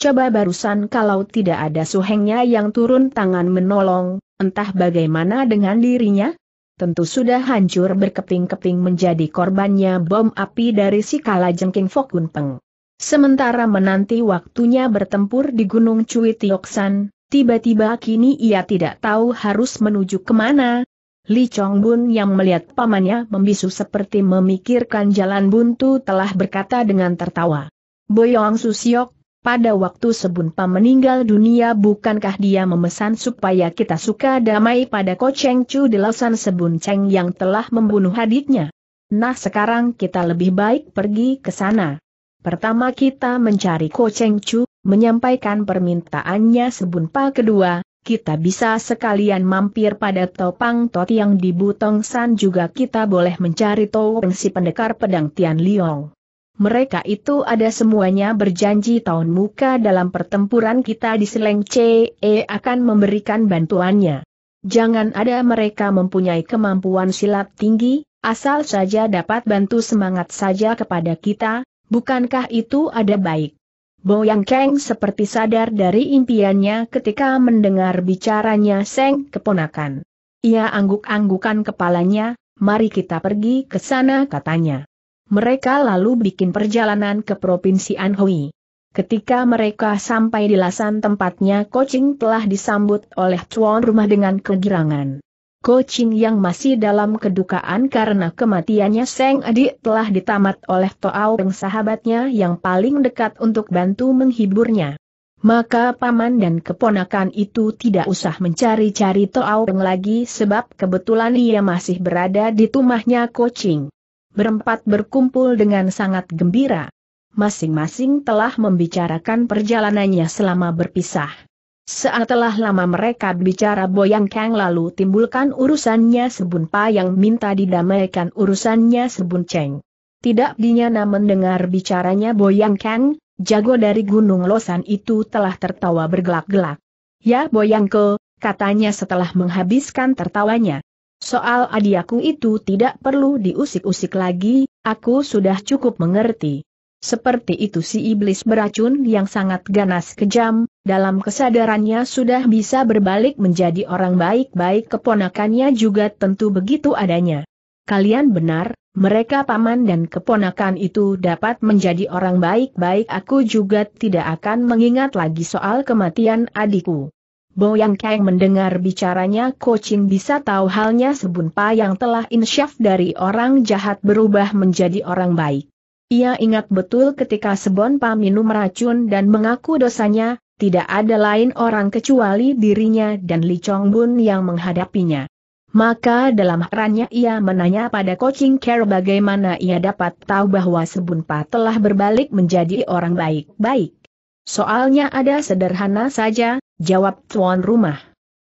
Coba barusan kalau tidak ada suhengnya yang turun tangan menolong, entah bagaimana dengan dirinya? Tentu sudah hancur berkeping-keping menjadi korbannya bom api dari si jengking Fokun Peng. Sementara menanti waktunya bertempur di Gunung Cui Tioksan, tiba-tiba kini ia tidak tahu harus menuju kemana. Li Chong yang melihat pamannya membisu seperti memikirkan jalan buntu telah berkata dengan tertawa. Boyong Susiok, pada waktu Sebunpa meninggal dunia bukankah dia memesan supaya kita suka damai pada Ko Cheng Chu di Lausan Sebun Cheng yang telah membunuh adiknya? Nah sekarang kita lebih baik pergi ke sana. Pertama kita mencari Ko Cheng Chu, menyampaikan permintaannya sebunpa kedua, kita bisa sekalian mampir pada Topang Tot yang di Butong San juga kita boleh mencari Toweng si pendekar pedang Tian Liong. Mereka itu ada semuanya berjanji tahun muka dalam pertempuran kita di Seleng CE e akan memberikan bantuannya. Jangan ada mereka mempunyai kemampuan silat tinggi, asal saja dapat bantu semangat saja kepada kita, Bukankah itu ada baik? Bo Yang Kang seperti sadar dari impiannya ketika mendengar bicaranya Seng keponakan. Ia angguk-anggukan kepalanya, mari kita pergi ke sana katanya. Mereka lalu bikin perjalanan ke Provinsi Anhui. Ketika mereka sampai di lasan tempatnya Kocing telah disambut oleh tuan rumah dengan kegirangan. Kucing yang masih dalam kedukaan karena kematiannya Seng Adik telah ditamat oleh Toao Peng sahabatnya yang paling dekat untuk bantu menghiburnya. Maka paman dan keponakan itu tidak usah mencari-cari Toao Peng lagi sebab kebetulan ia masih berada di tumahnya Kucing. Berempat berkumpul dengan sangat gembira. Masing-masing telah membicarakan perjalanannya selama berpisah. Setelah lama mereka bicara Boyang Kang lalu timbulkan urusannya Sebun Pa yang minta didamaikan urusannya Sebun Cheng. Tidak dinyana mendengar bicaranya Boyang Kang, jago dari Gunung Losan itu telah tertawa bergelak-gelak. Ya Boyang Ke, katanya setelah menghabiskan tertawanya. Soal adiaku itu tidak perlu diusik-usik lagi, aku sudah cukup mengerti. Seperti itu si iblis beracun yang sangat ganas kejam, dalam kesadarannya sudah bisa berbalik menjadi orang baik-baik keponakannya juga tentu begitu adanya. Kalian benar, mereka paman dan keponakan itu dapat menjadi orang baik-baik aku juga tidak akan mengingat lagi soal kematian adikku. Boyang Kang mendengar bicaranya Kucing bisa tahu halnya sebunpa yang telah insyaf dari orang jahat berubah menjadi orang baik. Ia ingat betul ketika Sebonpa minum racun dan mengaku dosanya, tidak ada lain orang kecuali dirinya dan Li Chong Bun yang menghadapinya. Maka dalam herannya ia menanya pada Coaching Care bagaimana ia dapat tahu bahwa Sebunpa telah berbalik menjadi orang baik-baik. Soalnya ada sederhana saja, jawab tuan rumah.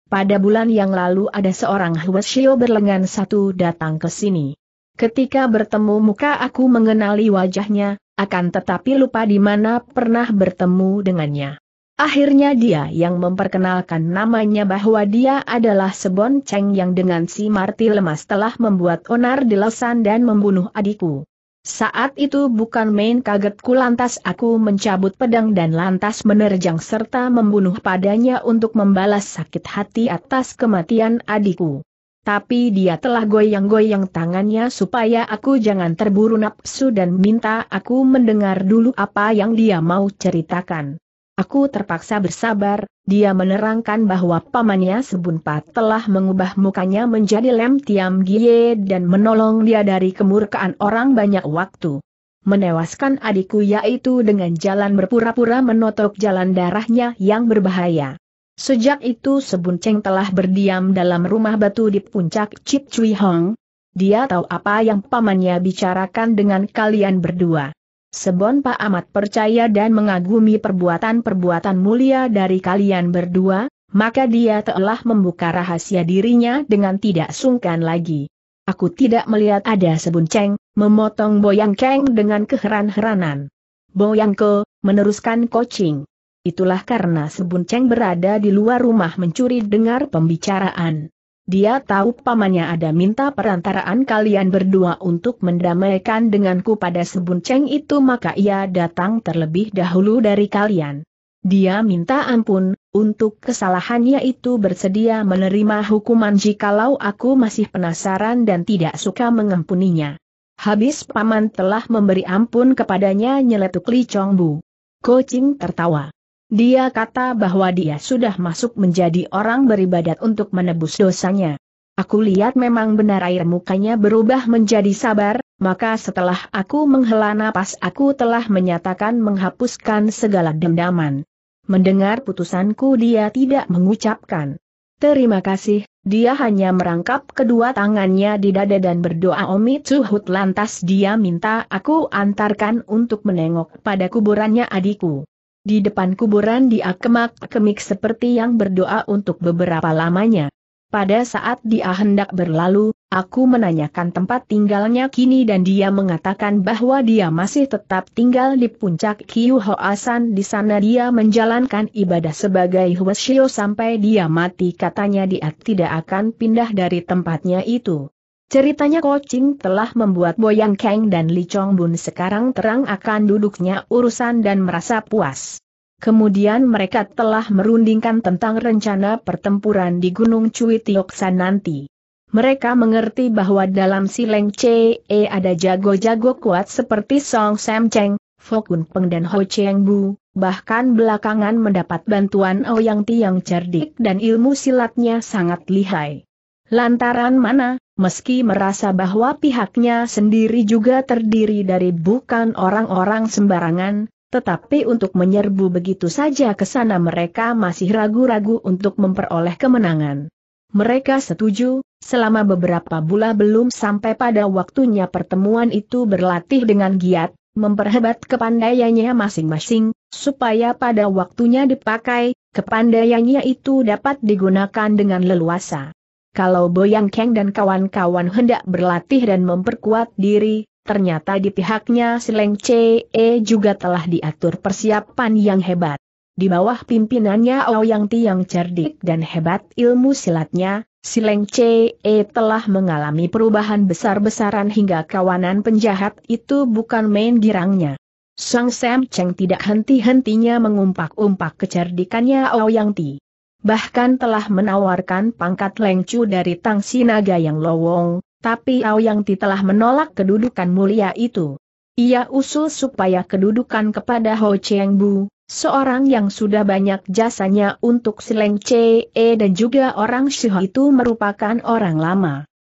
Pada bulan yang lalu ada seorang Huasio berlengan satu datang ke sini. Ketika bertemu muka aku mengenali wajahnya, akan tetapi lupa di mana pernah bertemu dengannya. Akhirnya dia yang memperkenalkan namanya bahwa dia adalah Sebon Cheng yang dengan si Marti lemas telah membuat onar di lesan dan membunuh adikku. Saat itu bukan main kagetku lantas aku mencabut pedang dan lantas menerjang serta membunuh padanya untuk membalas sakit hati atas kematian adikku. Tapi dia telah goyang-goyang tangannya supaya aku jangan terburu nafsu dan minta aku mendengar dulu apa yang dia mau ceritakan. Aku terpaksa bersabar, dia menerangkan bahwa pamannya Sebunpat telah mengubah mukanya menjadi Lem Tiam Gie dan menolong dia dari kemurkaan orang banyak waktu. Menewaskan adikku yaitu dengan jalan berpura-pura menotok jalan darahnya yang berbahaya. Sejak itu Sebunceng telah berdiam dalam rumah batu di puncak Cip Chui Hong. Dia tahu apa yang pamannya bicarakan dengan kalian berdua. Sebon Pak amat percaya dan mengagumi perbuatan-perbuatan mulia dari kalian berdua, maka dia telah membuka rahasia dirinya dengan tidak sungkan lagi. Aku tidak melihat ada sebun ceng, memotong Boyang Keng dengan keheran-heranan. Boyang Ke, meneruskan coaching. Itulah karena sebun ceng berada di luar rumah mencuri dengar pembicaraan. Dia tahu pamannya ada minta perantaraan kalian berdua untuk mendamaikan denganku pada sebunceng itu maka ia datang terlebih dahulu dari kalian. Dia minta ampun, untuk kesalahannya itu bersedia menerima hukuman jikalau aku masih penasaran dan tidak suka mengampuninya. Habis paman telah memberi ampun kepadanya nyeletuk Li Chong Bu. Coaching tertawa. Dia kata bahwa dia sudah masuk menjadi orang beribadat untuk menebus dosanya. Aku lihat memang benar air mukanya berubah menjadi sabar, maka setelah aku menghela napas aku telah menyatakan menghapuskan segala dendaman. Mendengar putusanku dia tidak mengucapkan. Terima kasih, dia hanya merangkap kedua tangannya di dada dan berdoa Omi Tsuhut lantas dia minta aku antarkan untuk menengok pada kuburannya adikku. Di depan kuburan dia kemak-kemik seperti yang berdoa untuk beberapa lamanya. Pada saat dia hendak berlalu, aku menanyakan tempat tinggalnya kini dan dia mengatakan bahwa dia masih tetap tinggal di puncak Kiyu Hoasan. Di sana dia menjalankan ibadah sebagai Huashio sampai dia mati katanya dia tidak akan pindah dari tempatnya itu. Ceritanya Coaching telah membuat Boyang Kang dan Li Chong Bun sekarang terang akan duduknya urusan dan merasa puas. Kemudian mereka telah merundingkan tentang rencana pertempuran di Gunung Cui Tioksan nanti. Mereka mengerti bahwa dalam Sileng CE eh, ada jago-jago kuat seperti Song Sam Cheng, Fokun Peng dan Ho Cheng Bu, bahkan belakangan mendapat bantuan Ouyang oh Tiang cerdik dan ilmu silatnya sangat lihai. Lantaran mana, meski merasa bahwa pihaknya sendiri juga terdiri dari bukan orang-orang sembarangan, tetapi untuk menyerbu begitu saja ke sana mereka masih ragu-ragu untuk memperoleh kemenangan. Mereka setuju, selama beberapa bulan belum sampai pada waktunya pertemuan itu berlatih dengan giat, memperhebat kepandaiannya masing-masing, supaya pada waktunya dipakai, kepandaiannya itu dapat digunakan dengan leluasa kalau Boyang Kang dan kawan-kawan hendak berlatih dan memperkuat diri, ternyata di pihaknya Sileng Ce e juga telah diatur persiapan yang hebat. Di bawah pimpinannya Ouyang Ti yang cerdik dan hebat ilmu silatnya, Sileng Ce e telah mengalami perubahan besar-besaran hingga kawanan penjahat itu bukan main girangnya. Sang Sam Cheng tidak henti-hentinya mengumpak-umpak kecerdikannya Ouyang Ti bahkan telah menawarkan pangkat lengcu dari Tang Sinaga yang lowong, tapi Yang Ti telah menolak kedudukan mulia itu. Ia usul supaya kedudukan kepada Ho Cheng Bu, seorang yang sudah banyak jasanya untuk Seleng E dan juga orang Shiho itu merupakan orang lama.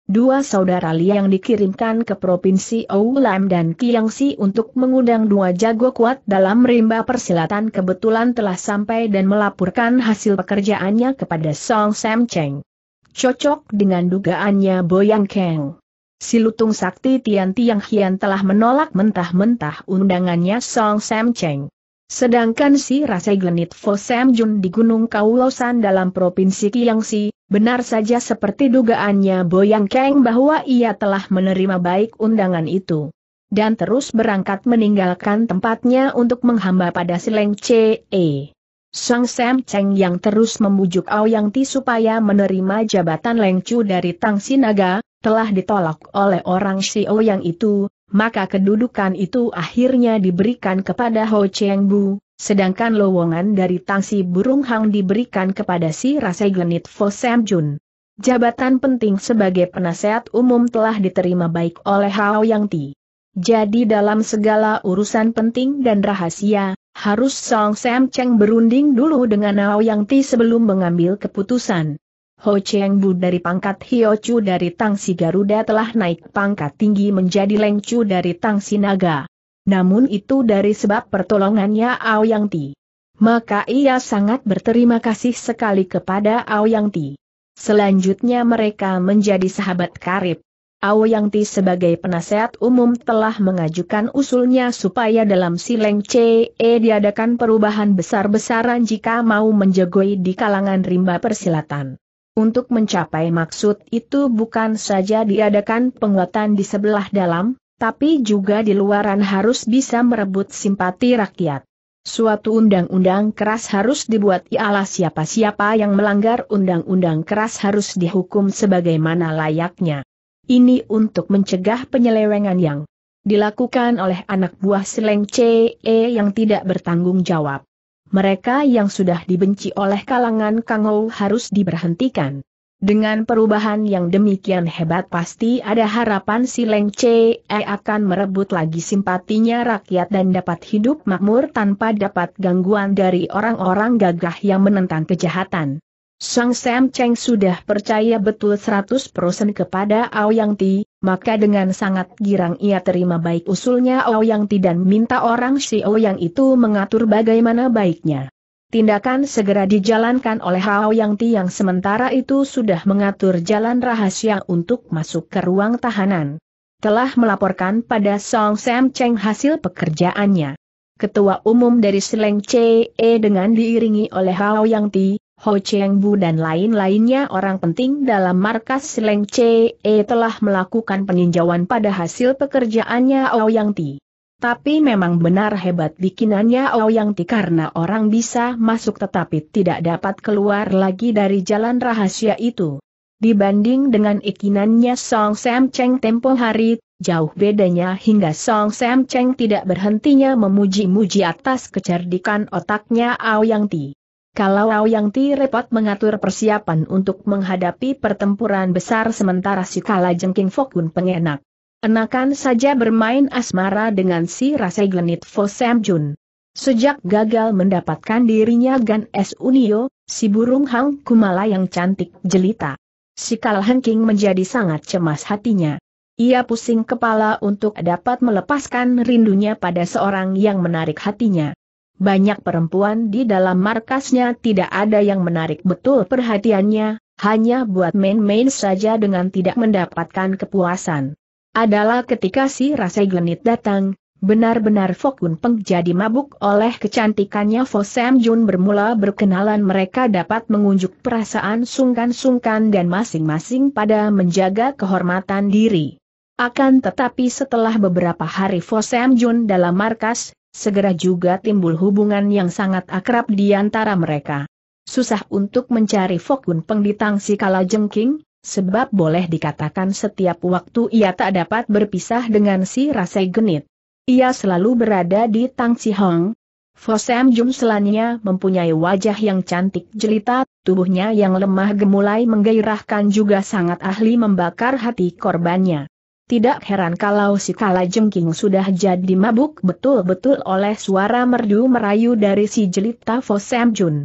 Dua saudara Li yang dikirimkan ke Provinsi Oulam dan Kiangsi untuk mengundang dua jago kuat dalam rimba persilatan kebetulan telah sampai dan melaporkan hasil pekerjaannya kepada Song Sam Cheng. Cocok dengan dugaannya Boyang Kang. Si Lutung Sakti Tian Tiang Hian telah menolak mentah-mentah undangannya Song Sam Cheng. Sedangkan si Rasai Glenit Fo Sam Jun di Gunung Kaulosan dalam Provinsi Kiangsi, Benar saja seperti dugaannya Boyang Keng bahwa ia telah menerima baik undangan itu. Dan terus berangkat meninggalkan tempatnya untuk menghamba pada Sileng C.E. Sang Sam Cheng yang terus membujuk Aoyang Ti supaya menerima jabatan Leng Chu dari Tang Sinaga, telah ditolak oleh orang si Yang itu, maka kedudukan itu akhirnya diberikan kepada Ho Cheng Bu, Sedangkan lowongan dari Tangsi Burung Hang diberikan kepada si Rasai Genit Fo Sam Jun. Jabatan penting sebagai penasehat umum telah diterima baik oleh Hao Yang Ti. Jadi dalam segala urusan penting dan rahasia, harus Song Sam Cheng berunding dulu dengan Hao Yang Ti sebelum mengambil keputusan. Ho Cheng Bu dari pangkat Hio Chu dari Tangsi Garuda telah naik pangkat tinggi menjadi Leng Chu dari Tangsi Naga namun itu dari sebab pertolongannya Yang Ti. Maka ia sangat berterima kasih sekali kepada Yang Ti. Selanjutnya mereka menjadi sahabat karib. Yang Ti sebagai penasehat umum telah mengajukan usulnya supaya dalam Sileng CE e diadakan perubahan besar-besaran jika mau menjagoi di kalangan rimba persilatan. Untuk mencapai maksud itu bukan saja diadakan penguatan di sebelah dalam, tapi juga di luaran harus bisa merebut simpati rakyat. Suatu undang-undang keras harus dibuat ialah siapa-siapa yang melanggar undang-undang keras harus dihukum sebagaimana layaknya. Ini untuk mencegah penyelewengan yang dilakukan oleh anak buah Seleng CE yang tidak bertanggung jawab. Mereka yang sudah dibenci oleh kalangan Kangou harus diberhentikan. Dengan perubahan yang demikian hebat pasti ada harapan si Leng Che akan merebut lagi simpatinya rakyat dan dapat hidup makmur tanpa dapat gangguan dari orang-orang gagah yang menentang kejahatan. Sang Sam Cheng sudah percaya betul 100% kepada Yang Ti, maka dengan sangat girang ia terima baik usulnya Yang Ti dan minta orang si Yang itu mengatur bagaimana baiknya. Tindakan segera dijalankan oleh Hao Yang Ti yang sementara itu sudah mengatur jalan rahasia untuk masuk ke ruang tahanan. Telah melaporkan pada Song Sam Cheng hasil pekerjaannya. Ketua Umum dari Seleng CE e dengan diiringi oleh Hao Yang Ti, Ho Cheng Bu dan lain-lainnya orang penting dalam markas Seleng CE e telah melakukan peninjauan pada hasil pekerjaannya Hao Yang Ti. Tapi memang benar hebat bikinannya Ouyang oh, Ti karena orang bisa masuk tetapi tidak dapat keluar lagi dari jalan rahasia itu. Dibanding dengan ikinannya Song Sam Cheng tempo hari, jauh bedanya hingga Song Sam Cheng tidak berhentinya memuji-muji atas kecerdikan otaknya Ouyang oh, Ti. Kalau Aoyang oh, Ti repot mengatur persiapan untuk menghadapi pertempuran besar sementara si Kala Jengking Fokun pengenak. Enakan saja bermain asmara dengan si Rasai Genit Fo Sam Jun. Sejak gagal mendapatkan dirinya Gan S. Unio, si burung hang kumala yang cantik jelita. Si Kal Hengking menjadi sangat cemas hatinya. Ia pusing kepala untuk dapat melepaskan rindunya pada seorang yang menarik hatinya. Banyak perempuan di dalam markasnya tidak ada yang menarik betul perhatiannya, hanya buat main-main saja dengan tidak mendapatkan kepuasan adalah ketika si Rasai genit datang, benar-benar Fokun Peng jadi mabuk oleh kecantikannya Sam Jun bermula berkenalan mereka dapat mengunjuk perasaan sungkan-sungkan dan masing-masing pada menjaga kehormatan diri. Akan tetapi setelah beberapa hari Sam Jun dalam markas, segera juga timbul hubungan yang sangat akrab di antara mereka. Susah untuk mencari Fokun Peng di Tangsi Kala Jengking, sebab boleh dikatakan setiap waktu ia tak dapat berpisah dengan si Rasai Genit. Ia selalu berada di Tang Hong. Fosem Jum selanjutnya mempunyai wajah yang cantik jelita, tubuhnya yang lemah gemulai menggairahkan juga sangat ahli membakar hati korbannya. Tidak heran kalau si Kala Jengking sudah jadi mabuk betul-betul oleh suara merdu merayu dari si jelita Fosem Jun.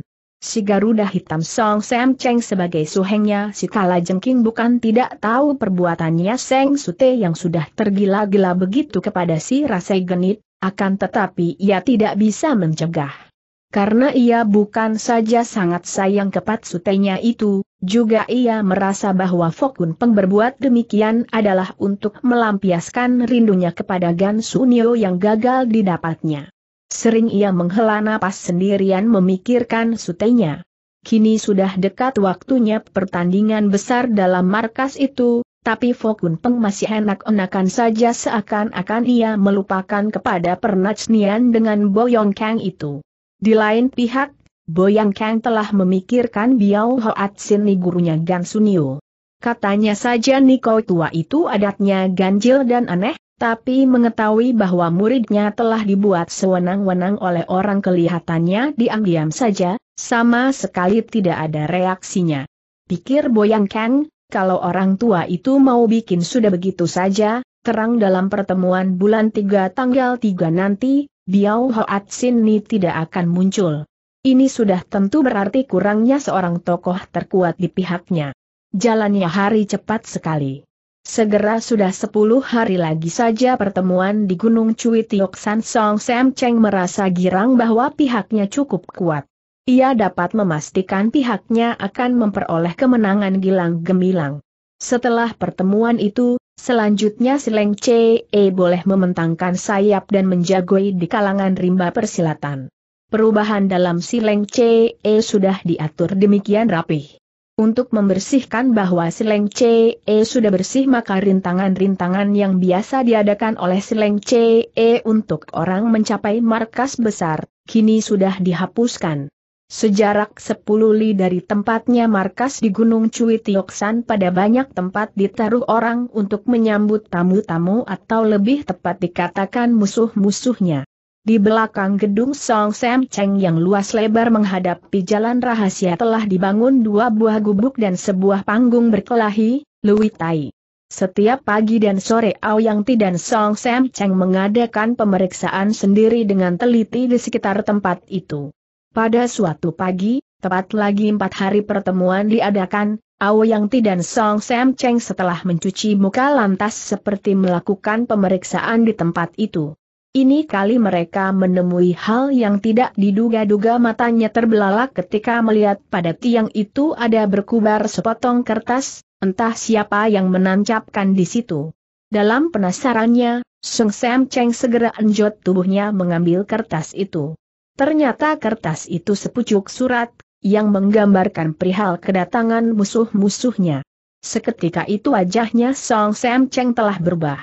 Si Garuda Hitam Song Sam Cheng sebagai suhengnya si Kala Jengking bukan tidak tahu perbuatannya Seng Sute yang sudah tergila-gila begitu kepada si Rasai Genit, akan tetapi ia tidak bisa mencegah. Karena ia bukan saja sangat sayang kepat sutenya itu, juga ia merasa bahwa Fokun Peng berbuat demikian adalah untuk melampiaskan rindunya kepada Gan Sunio yang gagal didapatnya. Sering ia menghela napas sendirian memikirkan sutenya. Kini sudah dekat waktunya pertandingan besar dalam markas itu, tapi Fokun Peng masih enak-enakan saja seakan-akan ia melupakan kepada pernacnian dengan Boyong Kang itu. Di lain pihak, Boyong Kang telah memikirkan Biao Hoat sini gurunya Gan Sunio. Katanya saja Niko tua itu adatnya ganjil dan aneh, tapi mengetahui bahwa muridnya telah dibuat sewenang-wenang oleh orang kelihatannya diam-diam saja, sama sekali tidak ada reaksinya. Pikir Boyang Kang, kalau orang tua itu mau bikin sudah begitu saja, terang dalam pertemuan bulan 3 tanggal 3 nanti, Biao Hoat Sin Ni tidak akan muncul. Ini sudah tentu berarti kurangnya seorang tokoh terkuat di pihaknya. Jalannya hari cepat sekali. Segera sudah sepuluh hari lagi saja pertemuan di Gunung Cui Tiok San Song Sam Cheng merasa girang bahwa pihaknya cukup kuat. Ia dapat memastikan pihaknya akan memperoleh kemenangan gilang gemilang. Setelah pertemuan itu, selanjutnya Sileng e boleh mementangkan sayap dan menjagoi di kalangan rimba persilatan. Perubahan dalam Sileng e sudah diatur demikian rapih untuk membersihkan bahwa Sileng CE eh, sudah bersih maka rintangan-rintangan yang biasa diadakan oleh Sileng CE eh, untuk orang mencapai markas besar, kini sudah dihapuskan. Sejarak 10 li dari tempatnya markas di Gunung Cui Tioksan pada banyak tempat ditaruh orang untuk menyambut tamu-tamu atau lebih tepat dikatakan musuh-musuhnya. Di belakang gedung Song Sam Cheng yang luas lebar menghadapi jalan rahasia telah dibangun dua buah gubuk dan sebuah panggung berkelahi, Lui Tai. Setiap pagi dan sore Ao Yang Ti dan Song Sam Cheng mengadakan pemeriksaan sendiri dengan teliti di sekitar tempat itu. Pada suatu pagi, tepat lagi empat hari pertemuan diadakan, Ao Yang Ti dan Song Sam Cheng setelah mencuci muka lantas seperti melakukan pemeriksaan di tempat itu. Ini kali mereka menemui hal yang tidak diduga-duga matanya terbelalak ketika melihat pada tiang itu ada berkubar sepotong kertas, entah siapa yang menancapkan di situ. Dalam penasarannya, Sung Sam Cheng segera enjot tubuhnya mengambil kertas itu. Ternyata kertas itu sepucuk surat, yang menggambarkan perihal kedatangan musuh-musuhnya. Seketika itu wajahnya Song Sam Cheng telah berubah.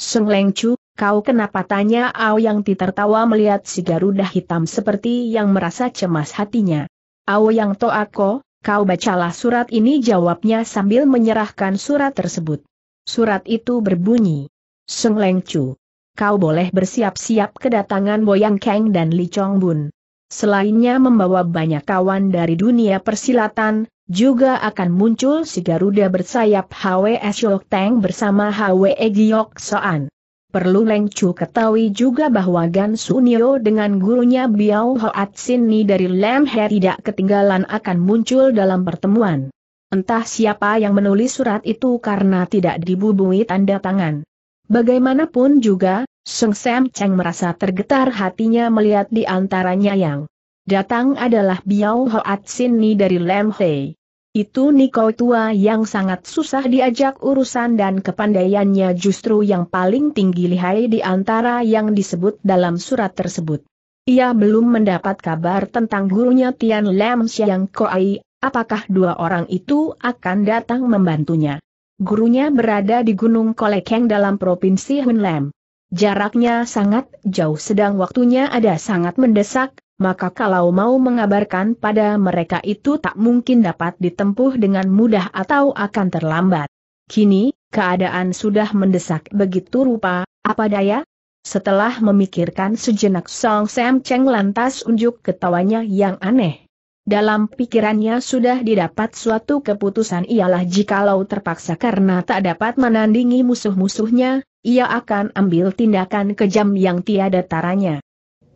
Sung Leng Chu, Kau kenapa tanya Yang Ti tertawa melihat si Garuda hitam seperti yang merasa cemas hatinya. yang To Ako, kau bacalah surat ini jawabnya sambil menyerahkan surat tersebut. Surat itu berbunyi. Seng Leng Chu. Kau boleh bersiap-siap kedatangan Boyang Kang dan Li Chong Bun. Selainnya membawa banyak kawan dari dunia persilatan, juga akan muncul si Garuda bersayap Hwe Syok Teng bersama Hwe Giok Soan. Perlu Leng Chu ketahui juga bahwa Gan Sunio dengan gurunya Biao Hoat Ni dari Lam He tidak ketinggalan akan muncul dalam pertemuan. Entah siapa yang menulis surat itu karena tidak dibubungi tanda tangan. Bagaimanapun juga, Seng Sam Cheng merasa tergetar hatinya melihat di antaranya yang datang adalah Biao Hoat Ni dari Lam He. Itu Niko tua yang sangat susah diajak urusan dan kepandaiannya justru yang paling tinggi lihai di antara yang disebut dalam surat tersebut. Ia belum mendapat kabar tentang gurunya Tian Lam Xiang Koai, apakah dua orang itu akan datang membantunya. Gurunya berada di Gunung Kolekeng dalam Provinsi Hunlem. Jaraknya sangat jauh sedang waktunya ada sangat mendesak, maka kalau mau mengabarkan pada mereka itu tak mungkin dapat ditempuh dengan mudah atau akan terlambat. Kini, keadaan sudah mendesak begitu rupa, apa daya? Setelah memikirkan sejenak Song Sam Cheng lantas unjuk ketawanya yang aneh. Dalam pikirannya sudah didapat suatu keputusan ialah jikalau terpaksa karena tak dapat menandingi musuh-musuhnya, ia akan ambil tindakan kejam yang tiada taranya.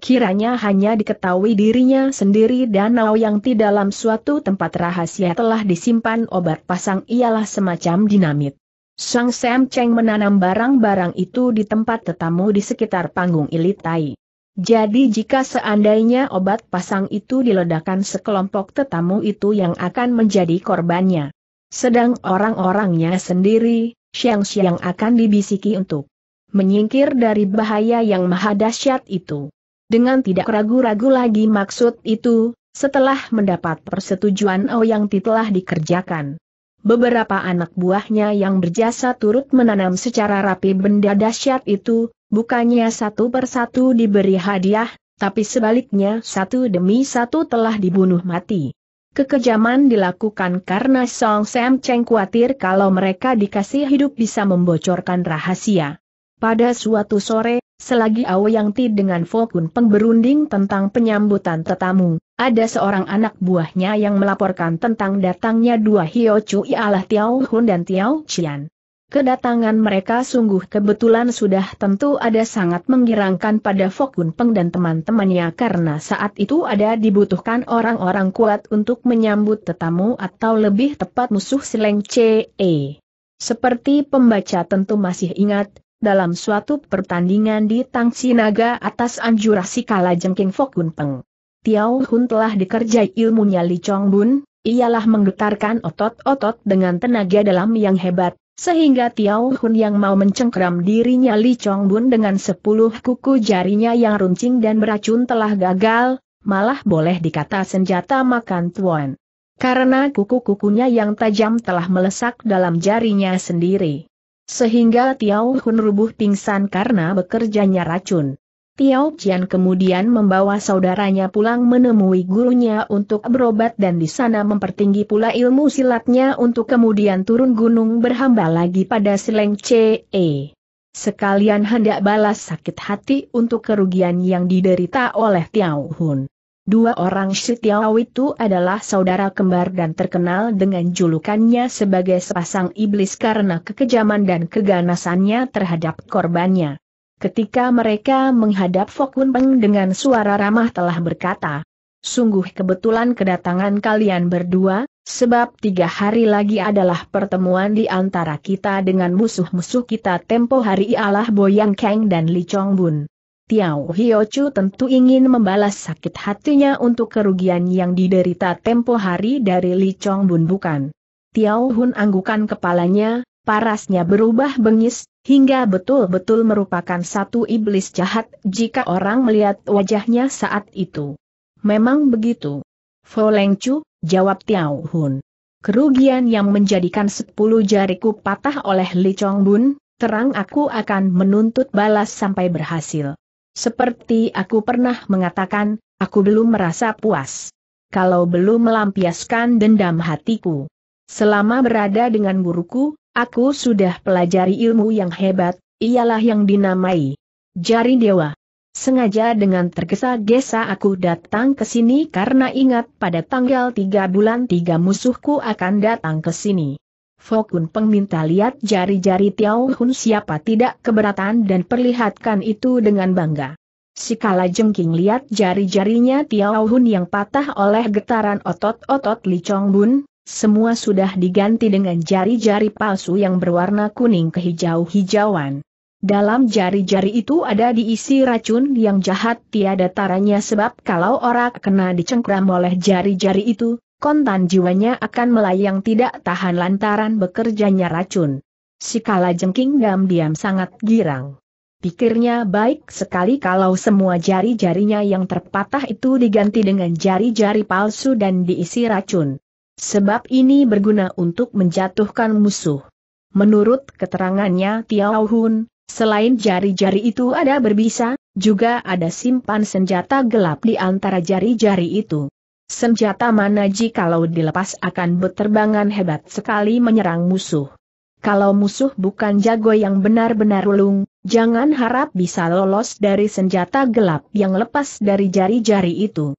Kiranya hanya diketahui dirinya sendiri danau yang di dalam suatu tempat rahasia telah disimpan obat pasang ialah semacam dinamit. Sang Sam Cheng menanam barang-barang itu di tempat tetamu di sekitar panggung Ilitai. Jadi jika seandainya obat pasang itu diledakkan sekelompok tetamu itu yang akan menjadi korbannya. Sedang orang-orangnya sendiri, siang-siang akan dibisiki untuk menyingkir dari bahaya yang maha dahsyat itu. Dengan tidak ragu-ragu lagi maksud itu, setelah mendapat persetujuan yang Ti telah dikerjakan. Beberapa anak buahnya yang berjasa turut menanam secara rapi benda dahsyat itu, bukannya satu persatu diberi hadiah, tapi sebaliknya satu demi satu telah dibunuh mati. Kekejaman dilakukan karena Song Sam Cheng khawatir kalau mereka dikasih hidup bisa membocorkan rahasia. Pada suatu sore, Selagi Yang Ti dengan Fokun Peng berunding tentang penyambutan tetamu, ada seorang anak buahnya yang melaporkan tentang datangnya dua Hio Chu ialah Tiao Hun dan Tiao Qian. Kedatangan mereka sungguh kebetulan sudah tentu ada sangat menggirangkan pada Fokun Peng dan teman-temannya karena saat itu ada dibutuhkan orang-orang kuat untuk menyambut tetamu atau lebih tepat musuh Sileng Ce. Seperti pembaca tentu masih ingat, dalam suatu pertandingan di Tang Sinaga atas anjurasi kala jengking Fokun Peng. Tiao Hun telah dikerjai ilmunya Li Chong Bun, ialah menggetarkan otot-otot dengan tenaga dalam yang hebat, sehingga Tiao Hun yang mau mencengkram dirinya Li Chong Bun dengan sepuluh kuku jarinya yang runcing dan beracun telah gagal, malah boleh dikata senjata makan tuan. Karena kuku-kukunya yang tajam telah melesak dalam jarinya sendiri. Sehingga Tiao Hun rubuh pingsan karena bekerjanya racun. Tiao Jian kemudian membawa saudaranya pulang menemui gurunya untuk berobat dan di sana mempertinggi pula ilmu silatnya untuk kemudian turun gunung berhamba lagi pada Sileng Ce. Sekalian hendak balas sakit hati untuk kerugian yang diderita oleh Tiao Hun. Dua orang Shitiao itu adalah saudara kembar dan terkenal dengan julukannya sebagai sepasang iblis karena kekejaman dan keganasannya terhadap korbannya. Ketika mereka menghadap Fokun Peng dengan suara ramah telah berkata, Sungguh kebetulan kedatangan kalian berdua, sebab tiga hari lagi adalah pertemuan di antara kita dengan musuh-musuh kita tempo hari ialah Boyang Kang dan Li Chong Bun. Tiao Hiochu tentu ingin membalas sakit hatinya untuk kerugian yang diderita tempo hari dari Li Chong Bun bukan. Tiao Hun anggukan kepalanya, parasnya berubah bengis, hingga betul-betul merupakan satu iblis jahat jika orang melihat wajahnya saat itu. Memang begitu. Fo Leng Chu, jawab Tiao Hun. Kerugian yang menjadikan sepuluh jariku patah oleh Li Chong Bun, terang aku akan menuntut balas sampai berhasil. Seperti aku pernah mengatakan, aku belum merasa puas. Kalau belum melampiaskan dendam hatiku. Selama berada dengan guruku, aku sudah pelajari ilmu yang hebat, ialah yang dinamai jari dewa. Sengaja dengan tergesa-gesa aku datang ke sini karena ingat pada tanggal tiga bulan tiga musuhku akan datang ke sini. Fokun Peng minta lihat jari-jari Tiao Hun siapa tidak keberatan dan perlihatkan itu dengan bangga. Sikala Jengking lihat jari-jarinya Tiao Hun yang patah oleh getaran otot-otot Li Chong Bun, semua sudah diganti dengan jari-jari palsu yang berwarna kuning kehijau-hijauan. Dalam jari-jari itu ada diisi racun yang jahat tiada taranya sebab kalau orang kena dicengkram oleh jari-jari itu, kontan jiwanya akan melayang tidak tahan lantaran bekerjanya racun. Si Kala Jengking diam-diam sangat girang. Pikirnya baik sekali kalau semua jari-jarinya yang terpatah itu diganti dengan jari-jari palsu dan diisi racun. Sebab ini berguna untuk menjatuhkan musuh. Menurut keterangannya Tiao Hun, selain jari-jari itu ada berbisa, juga ada simpan senjata gelap di antara jari-jari itu. Senjata mana jikalau dilepas akan berterbangan hebat sekali menyerang musuh. Kalau musuh bukan jago yang benar-benar ulung, jangan harap bisa lolos dari senjata gelap yang lepas dari jari-jari itu.